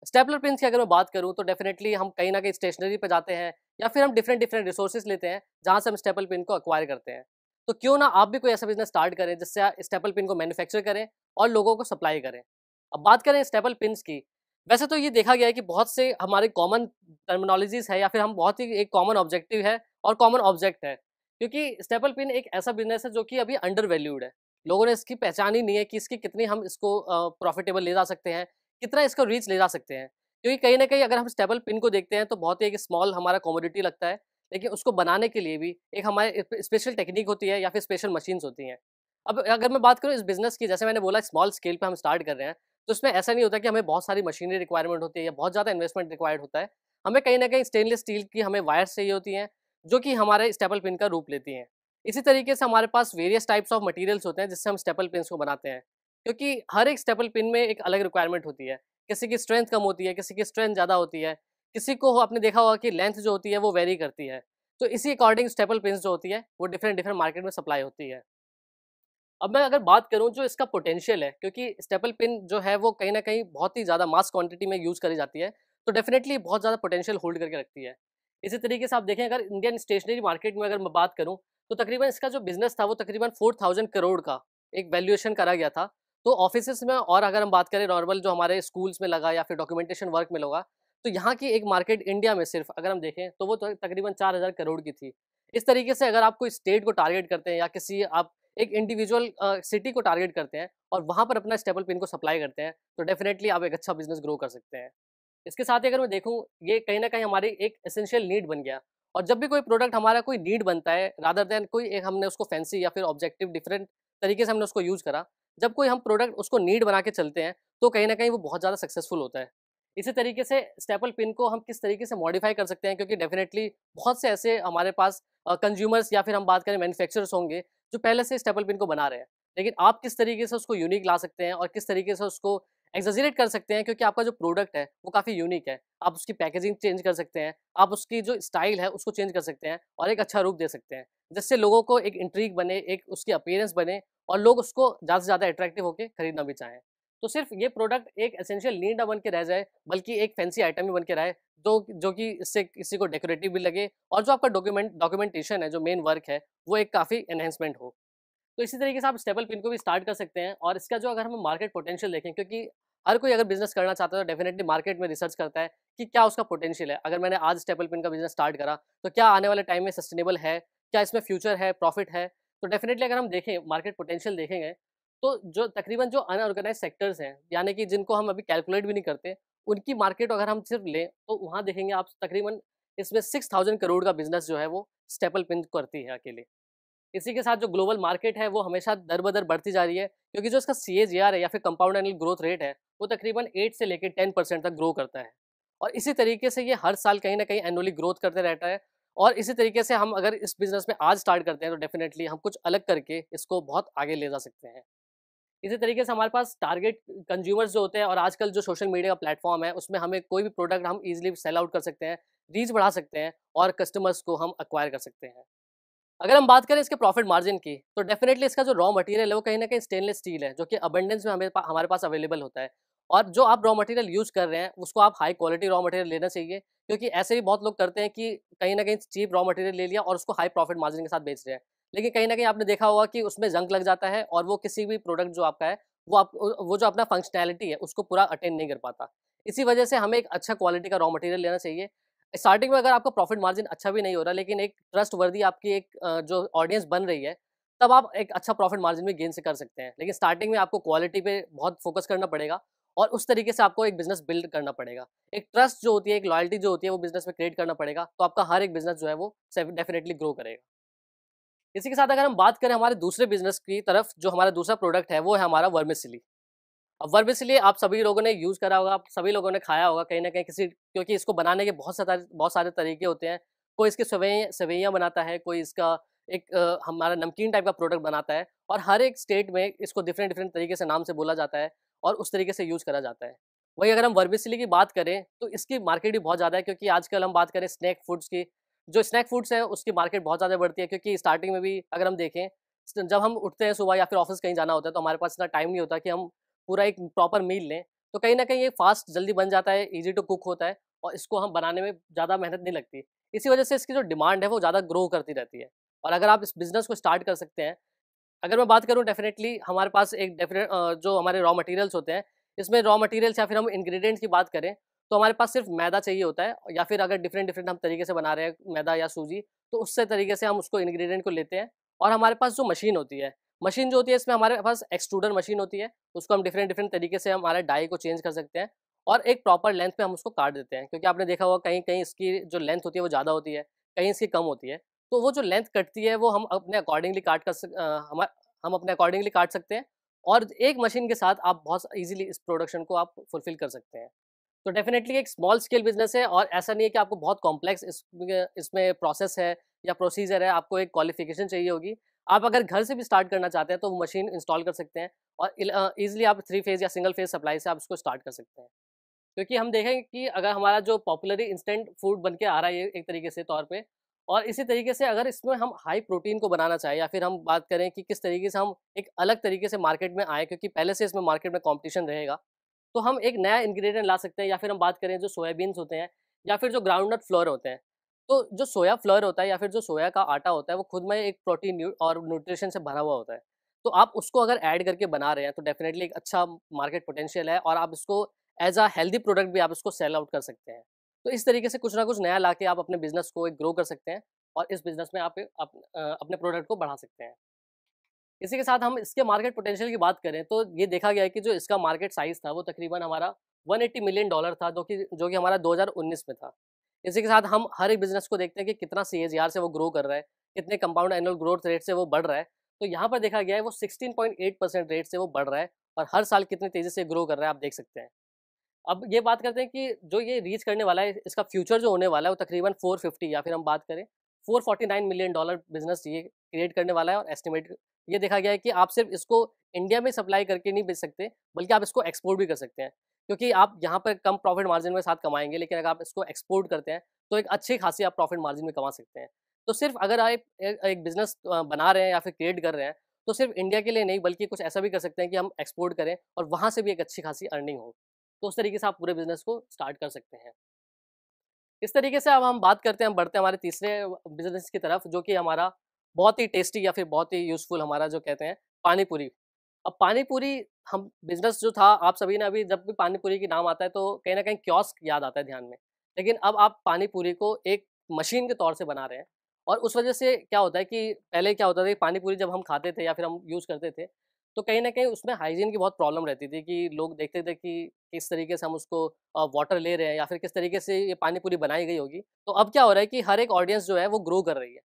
स्टेपलर पिन की अगर मैं बात करूँ तो डेफिनेटली हम कहीं ना कहीं स्टेशनरी पर जाते हैं या फिर हम डिफरेंट डिफरेंट रिसोर्सेज लेते हैं जहाँ से हम स्टेपल पिन को अक्वायर करते हैं तो क्यों ना आप भी कोई ऐसा बिजनेस स्टार्ट करें जिससे स्टेपल पिन को मैन्युफैक्चर करें और लोगों को सप्लाई करें अब बात करें स्टेपल पिन की वैसे तो ये देखा गया है कि बहुत से हमारे कॉमन टर्मिनोलॉजीज है या फिर हम बहुत ही एक कॉमन ऑब्जेक्टिव है और कॉमन ऑब्जेक्ट है क्योंकि स्टेपल पिन एक ऐसा बिजनेस है जो कि अभी अंडर वैल्यूड है लोगों ने इसकी पहचान ही नहीं है कि इसकी कितनी हम इसको प्रॉफिटेबल ले जा सकते हैं कितना इसका रीच ले जा सकते हैं क्योंकि कहीं ना कहीं अगर हम स्टेबल पिन को देखते हैं तो बहुत ही एक स्मॉल हमारा कॉमोडिटी लगता है लेकिन उसको बनाने के लिए भी एक हमारे स्पेशल टेक्निक होती है या फिर स्पेशल मशीन्स होती हैं अब अगर मैं बात करूँ इस बिज़नेस की जैसे मैंने बोला स्मॉल स्केल पर हम स्टार्ट कर रहे हैं तो उसमें ऐसा नहीं होता कि हमें बहुत सारी मशीनरी रिक्वायरमेंट होती है या बहुत ज़्यादा इन्वेस्टमेंट रिक्वायर्ड होता है हमें कहीं ना कहीं स्टेनलेस स्टील की हमें वायर्स चाहिए होती हैं जो कि हमारे स्टेपल पिन का रूप लेती हैं इसी तरीके से हमारे पास वेरियस टाइप्स ऑफ मटेरियल्स होते हैं जिससे हम स्टेपल पिन को बनाते हैं क्योंकि हर एक स्टेपल पिन में एक अलग रिक्वायरमेंट होती है किसी की स्ट्रेंथ कम होती है किसी की स्ट्रेंथ ज़्यादा होती है किसी को आपने देखा होगा कि लेंथ जो होती है वो वेरी करती है तो इसी अकॉर्डिंग स्टेपल पिन जो होती है वो डिफरेंट डिफरेंट मार्केट में सप्लाई होती है अब मैं अगर बात करूं जो इसका पोटेंशियल है क्योंकि स्टेपल पिन जो है वो कहीं ना कहीं बहुत ही ज़्यादा मास क्वांटिटी में यूज़ करी जाती है तो डेफिनेटली बहुत ज़्यादा पोटेंशियल होल्ड करके रखती है इसी तरीके से आप देखें अगर इंडियन स्टेशनरी मार्केट में अगर मैं बात करूँ तो तकरीबन इसका जो बिजनेस था वो तकरीबन फोर थाउजेंड करोड़ का एक वैल्यूएशन करा गया था तो ऑफिस में और अगर हम बात करें नॉर्मल जो हमारे स्कूल्स में लगा या फिर डॉक्यूमेंटेशन वर्क में लगा तो यहाँ की एक मार्केट इंडिया में सिर्फ अगर हम देखें तो वो तो तकरीबन चार हज़ार करोड़ की थी इस तरीके से अगर आप कोई स्टेट को टारगेट करते हैं या किसी आप एक इंडिविजुअल सिटी को टारगेट करते हैं और वहाँ पर अपना स्टेबल पिन को सप्लाई करते हैं तो डेफिनेटली आप एक अच्छा बिजनेस ग्रो कर सकते हैं इसके साथ ही अगर मैं देखूँ ये कहीं ना कहीं हमारी एक एसेंशियल नीड बन गया और जब भी कोई प्रोडक्ट हमारा कोई नीड बनता है रादर देन कोई एक हमने उसको फैंसी या फिर ऑब्जेक्टिव डिफरेंट तरीके से हमने उसको यूज़ करा जब कोई हम प्रोडक्ट उसको नीड बना के चलते हैं तो कहीं ना कहीं वो बहुत ज़्यादा सक्सेसफुल होता है इसी तरीके से स्टेपल पिन को हम किस तरीके से मॉडिफाई कर सकते हैं क्योंकि डेफिनेटली बहुत से ऐसे हमारे पास कंज्यूमर्स या फिर हम बात करें मैन्युफैक्चरर्स होंगे जो पहले से स्टेपल पिन को बना रहे हैं लेकिन आप किस तरीके से उसको यूनिक ला सकते हैं और किस तरीके से उसको एग्जेजरेट कर सकते हैं क्योंकि आपका जो प्रोडक्ट है वो काफ़ी यूनिक है आप उसकी पैकेजिंग चेंज कर सकते हैं आप उसकी जो स्टाइल है उसको चेंज कर सकते हैं और एक अच्छा रूप दे सकते हैं जिससे लोगों को एक इंट्रीक बने एक उसकी अपीयरेंस बने और लोग उसको ज़्यादा से ज़्यादा अट्रैक्टिव होकर खरीदना भी चाहें तो सिर्फ ये प्रोडक्ट एक एसेंशियल नीड ना बन के रह जाए बल्कि एक फैंसी आइटम भी बन के रहे जो जो कि इससे किसी को डेकोरेटिव भी लगे और जो आपका डॉक्यूमेंट डॉक्यूमेंटेशन है जो मेन वर्क है वो एक काफ़ी एनहेंसमेंट हो तो इसी तरीके से आप स्टेबल पिन को भी स्टार्ट कर सकते हैं और इसका जो अगर हम मार्केट पोटेंशियल देखें क्योंकि हर कोई अगर बिजनेस करना चाहता है तो डेफिनेटली मार्केट में रिसर्च करता है कि क्या उसका पोटेंशियल है अगर मैंने आज स्टेपल पिन का बिजनेस स्टार्ट करा तो क्या आने वाले टाइम में सस्टेनेबल है क्या इसमें फ्यूचर है प्रॉफिट है तो डेफिनेटली अगर हम देखें मार्केट पोटेंशियल देखेंगे तो जो तकरीबन जो अनऑर्गेनाइज सेक्टर्स हैं यानी कि जिनको हम अभी कैलकुलेट भी नहीं करते उनकी मार्केट अगर हम सिर्फ लें तो वहाँ देखेंगे आप तकरीबन इसमें सिक्स थाउजेंड करोड़ का बिजनेस जो है वो स्टेपल पिन करती है अकेले इसी के साथ जो ग्लोबल मार्केट है वो हमेशा दर बदर बढ़ती जा रही है क्योंकि जो इसका सी है या फिर कंपाउंड एनुअल ग्रोथ रेट है वो तकरीबन एट से लेकर टेन परसेंट तक ग्रो करता है और इसी तरीके से ये हर साल कहीं ना कहीं एनुअली ग्रोथ करते रहता है और इसी तरीके से हम अगर इस बिज़नेस में आज स्टार्ट करते हैं तो डेफिनेटली हम कुछ अलग करके इसको बहुत आगे ले जा सकते हैं इसी तरीके से हमारे पास टारगेट कंज्यूमर्स जो होते हैं और आजकल जो सोशल मीडिया का प्लेटफॉर्म है उसमें हमें कोई भी प्रोडक्ट हम इजीली सेल आउट कर सकते हैं रीच बढ़ा सकते हैं और कस्टमर्स को हम अक्वायर कर सकते हैं अगर हम बात करें इसके प्रॉफिट मार्जिन की तो डेफिनेटली इसका जो रॉ मटेरियल है वो कहीं ना कहीं स्टेनलेस स्टील है जो कि अबंडेंस में हमें हमारे पास अवेलेबल होता है और जो आप रॉ मटेरियल यूज कर रहे हैं उसको आप हाई क्वालिटी रॉ मटेरियल लेना चाहिए क्योंकि ऐसे भी बहुत लोग करते हैं कि कहीं ना कहीं चीप रॉ मटेरियल ले लिया और उसको हाई प्रॉफिट मार्जिन के साथ बेच रहे हैं लेकिन कहीं ना कहीं आपने देखा होगा कि उसमें जंक लग जाता है और वो किसी भी प्रोडक्ट जो आपका है वो आप वो जो अपना फंक्शनैलिटी है उसको पूरा अटेंड नहीं कर पाता इसी वजह से हमें एक अच्छा क्वालिटी का रॉ मटेरियल लेना चाहिए स्टार्टिंग में अगर आपका प्रॉफिट मार्जिन अच्छा भी नहीं हो रहा लेकिन एक ट्रस्ट वर्दी आपकी एक जो ऑडियंस बन रही है तब आप एक अच्छा प्रॉफिट मार्जिन भी गेन से कर सकते हैं लेकिन स्टार्टिंग में आपको क्वालिटी पे बहुत फोकस करना पड़ेगा और उस तरीके से आपको एक बिजनेस बिल्ड करना पड़ेगा एक ट्रस्ट जो होती है एक लॉयल्टी जो होती है वो बिजनेस में क्रिएट करना पड़ेगा तो आपका हर एक बिजनेस जो है वो डेफिनेटली ग्रो करेगा इसी के साथ अगर हम बात करें हमारे दूसरे बिजनेस की तरफ जो हमारा दूसरा प्रोडक्ट है वो है हमारा वर्मिसली अब वर्मिसली आप सभी लोगों ने यूज़ करा होगा आप सभी लोगों ने खाया होगा कहीं ना कहीं किसी क्योंकि इसको बनाने के बहुत सारे बहुत सारे तरीके होते हैं कोई इसके सवैया सवैयाँ बनाता है कोई इसका एक हमारा नमकीन टाइप का प्रोडक्ट बनाता है और हर एक स्टेट में इसको डिफरेंट डिफरेंट तरीके से नाम से बोला जाता है और उस तरीके से यूज करा जाता है वही अगर हम वर्बिसली की बात करें तो इसकी मार्केट भी बहुत ज़्यादा है क्योंकि आजकल हम बात करें स्नैक फूड्स की जो स्नैक फूड्स हैं उसकी मार्केट बहुत ज़्यादा बढ़ती है क्योंकि स्टार्टिंग में भी अगर हम देखें जब हम उठते हैं सुबह या फिर ऑफिस कहीं जाना होता है तो हमारे पास इतना टाइम नहीं होता कि हम पूरा एक प्रॉपर मील लें तो कहीं ना कहीं ये फास्ट जल्दी बन जाता है ईजी टू कुक होता है और इसको हम बनाने में ज़्यादा मेहनत नहीं लगती इसी वजह से इसकी जो डिमांड है वो ज़्यादा ग्रो करती रहती है और अगर आप इस बिज़नेस को स्टार्ट कर सकते हैं अगर मैं बात करूँ डेफिनेटली हमारे पास एक डेफिनेट जो हमारे रॉ मटेरियल्स होते हैं इसमें रॉ मटेरियल्स या फिर हम इंग्रेडिएंट्स की बात करें तो हमारे पास सिर्फ मैदा चाहिए होता है या फिर अगर डिफरेंट डिफरेंट हम तरीके से बना रहे हैं मैदा या सूजी तो उससे तरीके से हम उसको इंग्रेडिएंट को लेते हैं और हमारे पास जो मशीन होती है मशीन जो होती है इसमें हमारे पास एक्सट्रूडर मशीन होती है उसको हम डिफरेंट डिफरेंट तरीके से हमारे डाई को चेंज कर सकते हैं और एक प्रॉपर लेंथ में हम उसको काट देते हैं क्योंकि आपने देखा होगा कहीं कहीं इसकी जो लेंथ होती है वो ज़्यादा होती है कहीं इसकी कम होती है तो वो जो लेंथ कटती है वो हम अपने अकॉर्डिंगली काट कर सक, हम हम अपने अकॉर्डिंगली काट सकते हैं और एक मशीन के साथ आप बहुत इजीली इस प्रोडक्शन को आप फुलफिल कर सकते हैं तो डेफिनेटली एक स्मॉल स्केल बिजनेस है और ऐसा नहीं है कि आपको बहुत कॉम्प्लेक्स इस, इसमें प्रोसेस है या प्रोसीजर है आपको एक क्वालिफिकेशन चाहिए होगी आप अगर घर से भी स्टार्ट करना चाहते हैं तो वो मशीन इंस्टॉल कर सकते हैं और ईजिली आप थ्री फेज़ या सिंगल फेज़ सप्लाई से आप उसको स्टार्ट कर सकते हैं क्योंकि हम देखेंगे कि अगर हमारा जो पॉपुलरी इंस्टेंट फूड बन के आ रहा है एक तरीके से तौर पर और इसी तरीके से अगर इसमें हम हाई प्रोटीन को बनाना चाहें या फिर हम बात करें कि किस तरीके से हम एक अलग तरीके से मार्केट में आए क्योंकि पहले से इसमें मार्केट में कॉम्पिटिशन रहेगा तो हम एक नया इन्ग्रीडियंट ला सकते हैं या फिर हम बात करें जो सोयाबीन्स होते हैं या फिर जो ग्राउंडनट फ्लोर होते हैं तो जो सोया फ्लोर होता है या फिर जो सोया का आटा होता है वो खुद में एक प्रोटीन और न्यूट्रिशन से भरा हुआ होता है तो आप उसको अगर ऐड करके बना रहे हैं तो डेफिनेटली एक अच्छा मार्केट पोटेंशियल है और आप इसको एज अ हेल्दी प्रोडक्ट भी आप इसको सेल आउट कर सकते हैं तो इस तरीके से कुछ ना कुछ नया ला के आप अपने बिजनेस को ग्रो कर सकते हैं और इस बिजनेस में आप अपने प्रोडक्ट को बढ़ा सकते हैं इसी के साथ हम इसके मार्केट पोटेंशियल की बात करें तो ये देखा गया है कि जो इसका मार्केट साइज था वो तकरीबन हमारा 180 मिलियन डॉलर था जो कि जो कि हमारा 2019 में था इसी के साथ हम हर एक बिजनेस को देखते हैं कि कितना सी से वो ग्रो कर रहा है कितने कंपाउंड एनुअल ग्रोथ रेट से वो बढ़ रहा है तो यहाँ पर देखा गया है वो सिक्सटीन परसेंट रेट से वो बढ़ रहा है और हर साल कितनी तेज़ी से ग्रो कर रहा है आप देख सकते हैं अब ये बात करते हैं कि जो ये रीच करने वाला है इसका फ्यूचर जो होने वाला है वो तकरीबन 450 या फिर हम बात करें 449 मिलियन डॉलर बिजनेस ये क्रिएट करने वाला है और एस्टिमेट ये देखा गया है कि आप सिर्फ इसको इंडिया में सप्लाई करके नहीं बेच सकते बल्कि आप इसको एक्सपोर्ट भी कर सकते हैं क्योंकि आप यहाँ पर कम प्रॉफिट मार्जिन में साथ कमाएंगे लेकिन अगर आप इसको एक्सपोर्ट करते हैं तो एक अच्छी खासी आप प्रॉफिट मार्जिन में कमा सकते हैं तो सिर्फ अगर आप एक बिजनेस बना रहे हैं या फिर क्रिएट कर रहे हैं तो सिर्फ इंडिया के लिए नहीं बल्कि कुछ ऐसा भी कर सकते हैं कि हम एक्सपोर्ट करें और वहाँ से भी एक अच्छी खासी अर्निंग हो तो उस तरीके से आप पूरे बिजनेस को स्टार्ट कर सकते हैं इस तरीके से अब हम बात करते हैं बढ़ते हैं हमारे तीसरे बिजनेस की तरफ जो कि हमारा बहुत ही टेस्टी या फिर बहुत ही यूज़फुल हमारा जो कहते हैं पानीपुरी अब पानीपुरी हम बिजनेस जो था आप सभी ने अभी जब भी पानीपुरी के नाम आता है तो कहीं ना कहीं क्योस्क याद आता है ध्यान में लेकिन अब आप पानीपुरी को एक मशीन के तौर से बना रहे हैं और उस वजह से क्या होता है कि पहले क्या होता था कि पानीपुरी जब हम खाते थे या फिर हम यूज़ करते थे तो कहीं ना कहीं उसमें हाइजीन की बहुत प्रॉब्लम रहती थी कि लोग देखते थे कि किस तरीके से हम उसको वाटर ले रहे हैं या फिर किस तरीके से ये पानी पूरी बनाई गई होगी तो अब क्या हो रहा है कि हर एक ऑडियंस जो है वो ग्रो कर रही है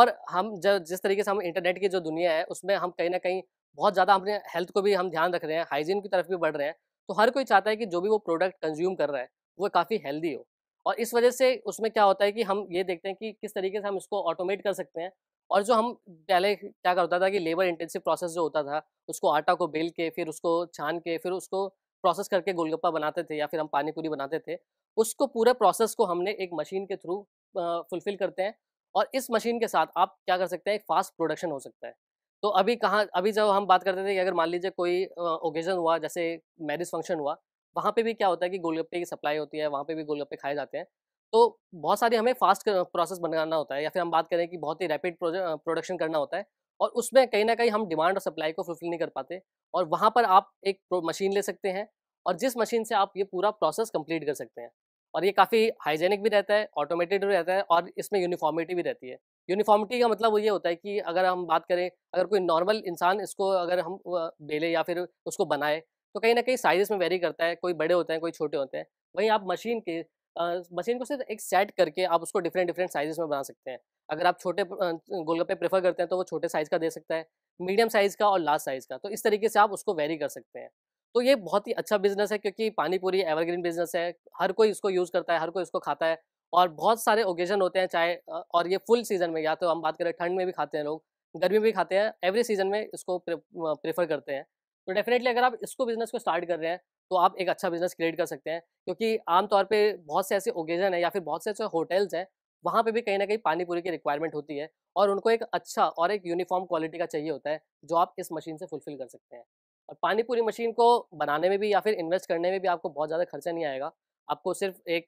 और हम जब जिस तरीके से हम इंटरनेट की जो दुनिया है उसमें हम कहीं ना कहीं बहुत ज़्यादा अपने हेल्थ को भी हम ध्यान रख रहे हैं हाइजीन की तरफ भी बढ़ रहे हैं तो हर कोई चाहता है कि जो भी वो प्रोडक्ट कंज्यूम कर रहा है वो काफ़ी हेल्दी हो और इस वजह से उसमें क्या होता है कि हम ये देखते हैं कि किस तरीके से हम इसको ऑटोमेट कर सकते हैं और जो हम पहले क्या करता था कि लेबर इंटेंसिव प्रोसेस जो होता था उसको आटा को बेल के फिर उसको छान के फिर उसको प्रोसेस करके गोलगप्पा बनाते थे या फिर हम पानी पूरी बनाते थे उसको पूरे प्रोसेस को हमने एक मशीन के थ्रू फुलफिल करते हैं और इस मशीन के साथ आप क्या कर सकते हैं एक फास्ट प्रोडक्शन हो सकता है तो अभी कहाँ अभी जब हम बात करते थे कि अगर मान लीजिए कोई ओकेजन हुआ जैसे मैरिज फंक्शन हुआ वहाँ पे भी क्या होता है कि गोलगप्पे की सप्लाई होती है वहाँ पे भी गोलगप्पे खाए जाते हैं तो बहुत सारे हमें फास्ट प्रोसेस बनाना होता है या फिर हम बात करें कि बहुत ही रैपिड प्रोडक्शन करना होता है और उसमें कहीं ना कहीं हम डिमांड और सप्लाई को फुलफिल नहीं कर पाते और वहाँ पर आप एक मशीन ले सकते हैं और जिस मशीन से आप ये पूरा प्रोसेस कंप्लीट कर सकते हैं और ये काफ़ी हाइजेनिक भी रहता है ऑटोमेटेड भी रहता है और इसमें यूनिफॉर्मिटी भी रहती है यूनिफॉर्मिटी का मतलब वो ये होता है कि अगर हम बात करें अगर कोई नॉर्मल इंसान इसको अगर हम बेले या फिर उसको बनाए तो कहीं ना कहीं साइज़ में वेरी करता है कोई बड़े होते हैं कोई छोटे होते हैं वहीं आप मशीन के मशीन को सिर्फ एक सेट करके आप उसको डिफरेंट डिफरेंट साइजेस में बना सकते हैं अगर आप छोटे गोलगप्पे प्रेफर करते हैं तो वो छोटे साइज़ का दे सकता है मीडियम साइज़ का और लार्ज साइज़ का तो इस तरीके से आप उसको वेरी कर सकते हैं तो ये बहुत ही अच्छा बिजनेस है क्योंकि पानी पूरी एवरग्रीन बिजनेस है हर कोई इसको यूज़ करता है हर कोई इसको खाता है और बहुत सारे ओकेजन होते हैं चाहे और ये फुल सीज़न में या तो हम बात करें ठंड में भी खाते हैं लोग गर्मी में भी खाते हैं एवरी सीज़न में इसको प्रेफर करते हैं तो डेफिनेटली अगर आप इसको बिज़नेस को स्टार्ट कर रहे हैं तो आप एक अच्छा बिजनेस क्रिएट कर सकते हैं क्योंकि आमतौर पर बहुत से ऐसे ओकेजन है या फिर बहुत से ऐसे होटल्स हैं वहाँ पे भी कहीं ना कहीं पानीपुरी की रिक्वायरमेंट होती है और उनको एक अच्छा और एक यूनिफॉर्म क्वालिटी का चाहिए होता है जो आप इस मशीन से फुलफिल कर सकते हैं और पानी पूरी मशीन को बनाने में भी या फिर इन्वेस्ट करने में भी आपको बहुत ज़्यादा खर्चा नहीं आएगा आपको सिर्फ एक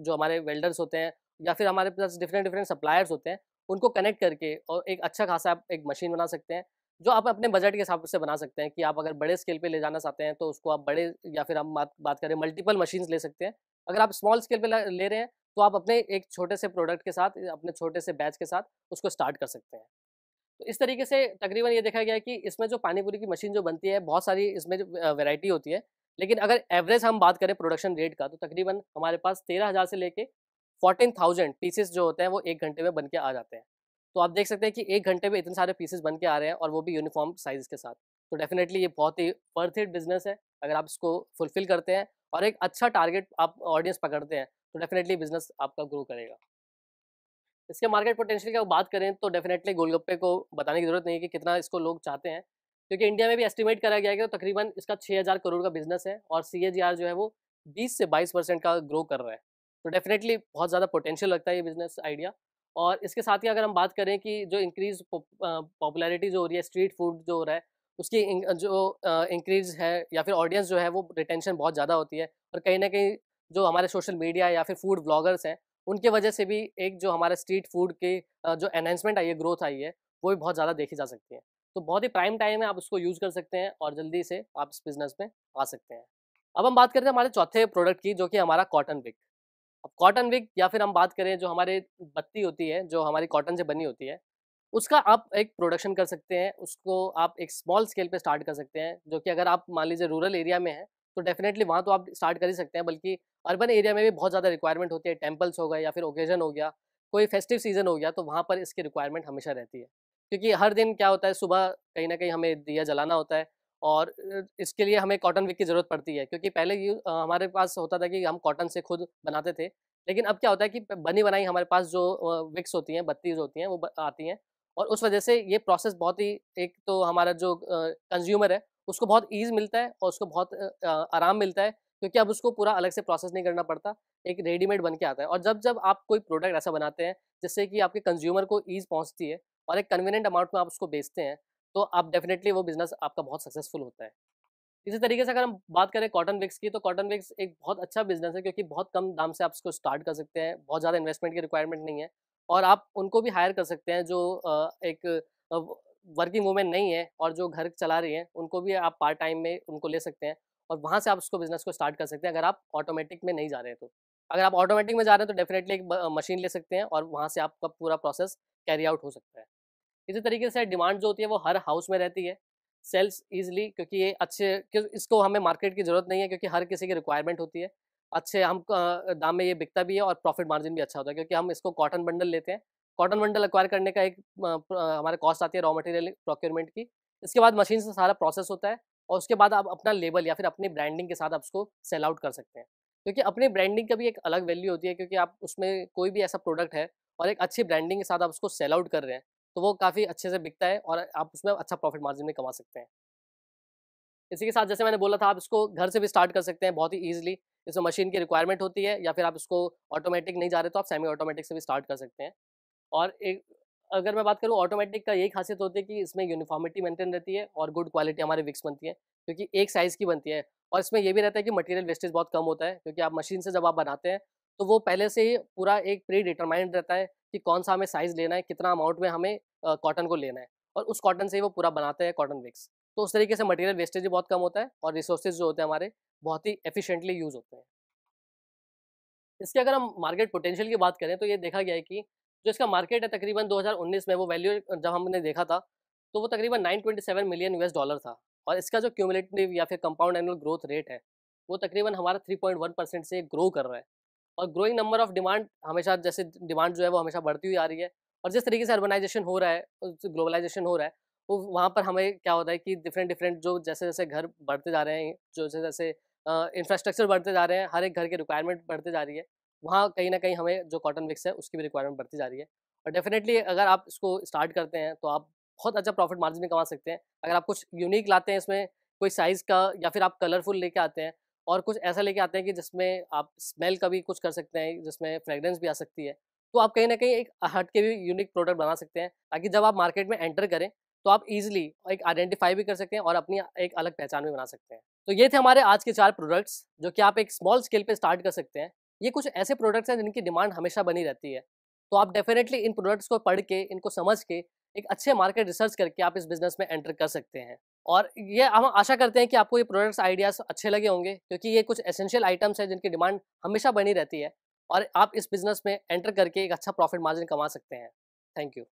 जो हमारे वेल्डर्स होते हैं या फिर हमारे पास डिफरेंट डिफरेंट सप्लायर्स होते हैं उनको कनेक्ट करके और एक अच्छा खासा आप एक मशीन बना सकते हैं जो आप अपने बजट के हिसाब से बना सकते हैं कि आप अगर बड़े स्केल पे ले जाना चाहते हैं तो उसको आप बड़े या फिर हम बात बात करें मल्टीपल मशीन्स ले सकते हैं अगर आप स्मॉल स्केल पे ले रहे हैं तो आप अपने एक छोटे से प्रोडक्ट के साथ अपने छोटे से बैच के साथ उसको स्टार्ट कर सकते हैं तो इस तरीके से तकरीबन ये देखा गया है कि इसमें जो पानीपुरी की मशीन जो बनती है बहुत सारी इसमें वेराइटी होती है लेकिन अगर एवरेज हम बात करें प्रोडक्शन रेट का तो तकरीबन हमारे पास तेरह हज़ार से लेके फोर्टीन थाउजेंड पीसेस जो होते हैं वो एक घंटे में बन के आ जाते हैं तो आप देख सकते हैं कि एक घंटे में इतने सारे पीसेज बन के आ रहे हैं और वो भी यूनिफॉर्म साइज के साथ तो डेफिनेटली ये बहुत ही वर्थ इट बिजनेस है अगर आप इसको फुलफिल करते हैं और एक अच्छा टारगेट आप ऑडियंस पकड़ते हैं तो डेफिनेटली बिजनेस आपका ग्रो करेगा इसके मार्केट पोटेंशियल की बात करें तो डेफिनेटली गोलगप्पे को बताने की ज़रूरत नहीं है कि कितना इसको लोग चाहते हैं क्योंकि इंडिया में भी एस्टिमेट करा गया है कि तकरीबन इसका 6000 करोड़ का बिजनेस है और सी जो है वो 20 से 22 परसेंट का ग्रो कर रहा है तो डेफिनेटली बहुत ज़्यादा पोटेंशियल लगता है ये बिजनेस आइडिया और इसके साथ ही अगर हम बात करें कि जो इंक्रीज पॉपुलैरिटी जो हो रही है स्ट्रीट फूड जो हो रहा है उसकी जो इंक्रीज है या फिर ऑडियंस जो है वो रिटेंशन बहुत ज़्यादा होती है और कहीं ना कहीं जो हमारे सोशल मीडिया या फिर फूड ब्लॉगर्स हैं उनके वजह से भी एक जो हमारा स्ट्रीट फूड की जो एनहेंसमेंट आई है ग्रोथ आई है वो भी बहुत ज़्यादा देखी जा सकती है तो बहुत ही प्राइम टाइम है आप उसको यूज़ कर सकते हैं और जल्दी से आप इस बिज़नेस में आ सकते हैं अब हम बात करते हैं हमारे चौथे प्रोडक्ट की जो कि हमारा कॉटन पिक अब कॉटन विक या फिर हम बात करें जो हमारे बत्ती होती है जो हमारी कॉटन से बनी होती है उसका आप एक प्रोडक्शन कर सकते हैं उसको आप एक स्मॉल स्केल पे स्टार्ट कर सकते हैं जो कि अगर आप मान लीजिए रूरल एरिया में है तो डेफिनेटली वहाँ तो आप स्टार्ट कर ही सकते हैं बल्कि अर्बन एरिया में भी बहुत ज़्यादा रिक्वायरमेंट होती है टेम्पल्स हो गए या फिर ओकेजन हो गया कोई फेस्टिव सीजन हो गया तो वहाँ पर इसकी रिक्वायरमेंट हमेशा रहती है क्योंकि हर दिन क्या होता है सुबह कहीं ना कहीं हमें दिया जलाना होता है और इसके लिए हमें कॉटन विक की ज़रूरत पड़ती है क्योंकि पहले यू हमारे पास होता था कि हम कॉटन से खुद बनाते थे लेकिन अब क्या होता है कि बनी बनाई हमारे पास जो विक्स होती हैं बत्तीज होती हैं वो आती हैं और उस वजह से ये प्रोसेस बहुत ही एक तो हमारा जो कंज्यूमर है उसको बहुत ईज मिलता है और उसको बहुत आराम मिलता है क्योंकि अब उसको पूरा अलग से प्रोसेस नहीं करना पड़ता एक रेडीमेड बन के आता है और जब जब आप कोई प्रोडक्ट ऐसा बनाते हैं जिससे कि आपके कंज्यूमर को ईज पहुँचती है और एक कन्वीनियंट अमाउंट में आप उसको बेचते हैं तो आप डेफिनेटली वो बिजनेस आपका बहुत सक्सेसफुल होता है इसी तरीके से अगर हम बात करें कॉटन विक्स की तो कॉटन विक्स एक बहुत अच्छा बिजनेस है क्योंकि बहुत कम दाम से आप इसको स्टार्ट कर सकते हैं बहुत ज़्यादा इन्वेस्टमेंट की रिक्वायरमेंट नहीं है और आप उनको भी हायर कर सकते हैं जो एक वर्किंग वूमेन नहीं है और जो घर चला रही हैं उनको भी आप पार्ट टाइम में उनको ले सकते हैं और वहाँ से आप उसको बिजनेस को स्टार्ट कर सकते हैं अगर आप ऑटोमेटिक में नहीं जा रहे हैं तो अगर आप ऑटोमेटिक में जा रहे हैं तो डेफिनेटली एक मशीन ले सकते हैं और वहाँ से आपका पूरा प्रोसेस कैरी आउट हो सकता है इसी तरीके से डिमांड जो होती है वो हर हाउस में रहती है सेल्स ईजिली क्योंकि ये अच्छे इसको हमें मार्केट की ज़रूरत नहीं है क्योंकि हर किसी की रिक्वायरमेंट होती है अच्छे हम दाम में ये बिकता भी है और प्रॉफिट मार्जिन भी अच्छा होता है क्योंकि हम इसको कॉटन बंडल लेते हैं कॉटन बंडल एक्वायर करने का एक हमारे कॉस्ट आती है रॉ मटेरियल प्रोक्योरमेंट की इसके बाद मशीन से सारा प्रोसेस होता है और उसके बाद आप अपना लेबल या फिर अपनी ब्रांडिंग के साथ आप उसको सेल आउट कर सकते हैं क्योंकि अपनी ब्रांडिंग का भी एक अलग वैल्यू होती है क्योंकि आप उसमें कोई भी ऐसा प्रोडक्ट है और एक अच्छी ब्रांडिंग के साथ आप उसको सेल आउट कर रहे हैं तो वो काफ़ी अच्छे से बिकता है और आप उसमें अच्छा प्रॉफिट मार्जिन भी कमा सकते हैं इसी के साथ जैसे मैंने बोला था आप इसको घर से भी स्टार्ट कर सकते हैं बहुत ही ईजिली इसमें मशीन की रिक्वायरमेंट होती है या फिर आप इसको ऑटोमेटिक नहीं जा रहे तो आप सेमी ऑटोमेटिक से भी स्टार्ट कर सकते हैं और एक अगर मैं बात करूँ ऑटोमेटिक का यही खासियत होती है कि इसमें यूनिफॉर्मिटी मेंटेन रहती है और गुड क्वालिटी हमारे विक्स बनती है क्योंकि एक साइज़ की बनती है और इसमें यह भी रहता है कि मटेरियल वेस्टेज बहुत कम होता है क्योंकि आप मशीन से जब आप बनाते हैं तो वो पहले से ही पूरा एक प्री डिटरमाइंड रहता है कि कौन सा हमें साइज़ लेना है कितना अमाउंट में हमें कॉटन को लेना है और उस कॉटन से ही वो पूरा बनाते हैं कॉटन विक्स तो उस तरीके से मटेरियल वेस्टेज भी बहुत कम होता है और रिसोर्सेज जो होते हैं हमारे बहुत ही एफिशिएंटली यूज़ होते हैं इसके अगर हम मार्केट पोटेंशियल की बात करें तो ये देखा गया है कि जो इसका मार्केट है तकरीबन 2019 में वो वैल्यू जब हमने देखा था तो वो तकरीबन 927 मिलियन यूएस डॉलर था और इसका जो क्यूमलेटिव या फिर कंपाउंड एनुअल ग्रोथ रेट है वो तकरीबन हमारा 3.1 परसेंट से ग्रो कर रहा है और ग्रोइंग नंबर ऑफ डिमांड हमेशा जैसे डिमांड जो है वो हमेशा बढ़ती हुई आ रही है और जिस तरीके से अर्बनाइजेशन हो रहा है ग्लोबलाइजेशन हो रहा है वो तो वहाँ पर हमें क्या होता है कि डिफरेंट डिफरेंट जो जैसे जैसे घर बढ़ते जा रहे हैं जो जैसे जैसे इंफ्रास्ट्रक्चर बढ़ते जा रहे हैं हर एक घर के रिक्वायरमेंट बढ़ते जा रही है वहाँ कहीं ना कहीं हमें जो कॉटन मिक्स है उसकी भी रिक्वायरमेंट बढ़ती जा रही है और डेफिनेटली अगर आप इसको स्टार्ट करते हैं तो आप बहुत अच्छा प्रॉफिट मार्जिन कमा सकते हैं अगर आप कुछ यूनिक लाते हैं इसमें कोई साइज़ का या फिर आप कलरफुल लेके आते हैं और कुछ ऐसा लेके आते हैं कि जिसमें आप स्मेल का भी कुछ कर सकते हैं जिसमें फ्रेगरेंस भी आ सकती है तो आप कहीं ना कहीं एक हट के भी यूनिक प्रोडक्ट बना सकते हैं ताकि जब आप मार्केट में एंटर करें तो आप इजीली एक आइडेंटिफाई भी कर सकते हैं और अपनी एक अलग पहचान भी बना सकते हैं तो ये थे हमारे आज के चार प्रोडक्ट्स जो कि आप एक स्मॉल स्केल पर स्टार्ट कर सकते हैं ये कुछ ऐसे प्रोडक्ट्स हैं जिनकी डिमांड हमेशा बनी रहती है तो आप डेफिनेटली इन प्रोडक्ट्स को पढ़ के इनको समझ के एक अच्छे मार्केट रिसर्च करके आप इस बिजनेस में एंटर कर सकते हैं और ये हम आशा करते हैं कि आपको ये प्रोडक्ट्स आइडियाज़ अच्छे लगे होंगे क्योंकि ये कुछ एसेंशियल आइटम्स हैं जिनकी डिमांड हमेशा बनी रहती है और आप इस बिज़नेस में एंटर करके एक अच्छा प्रॉफिट मार्जिन कमा सकते हैं थैंक यू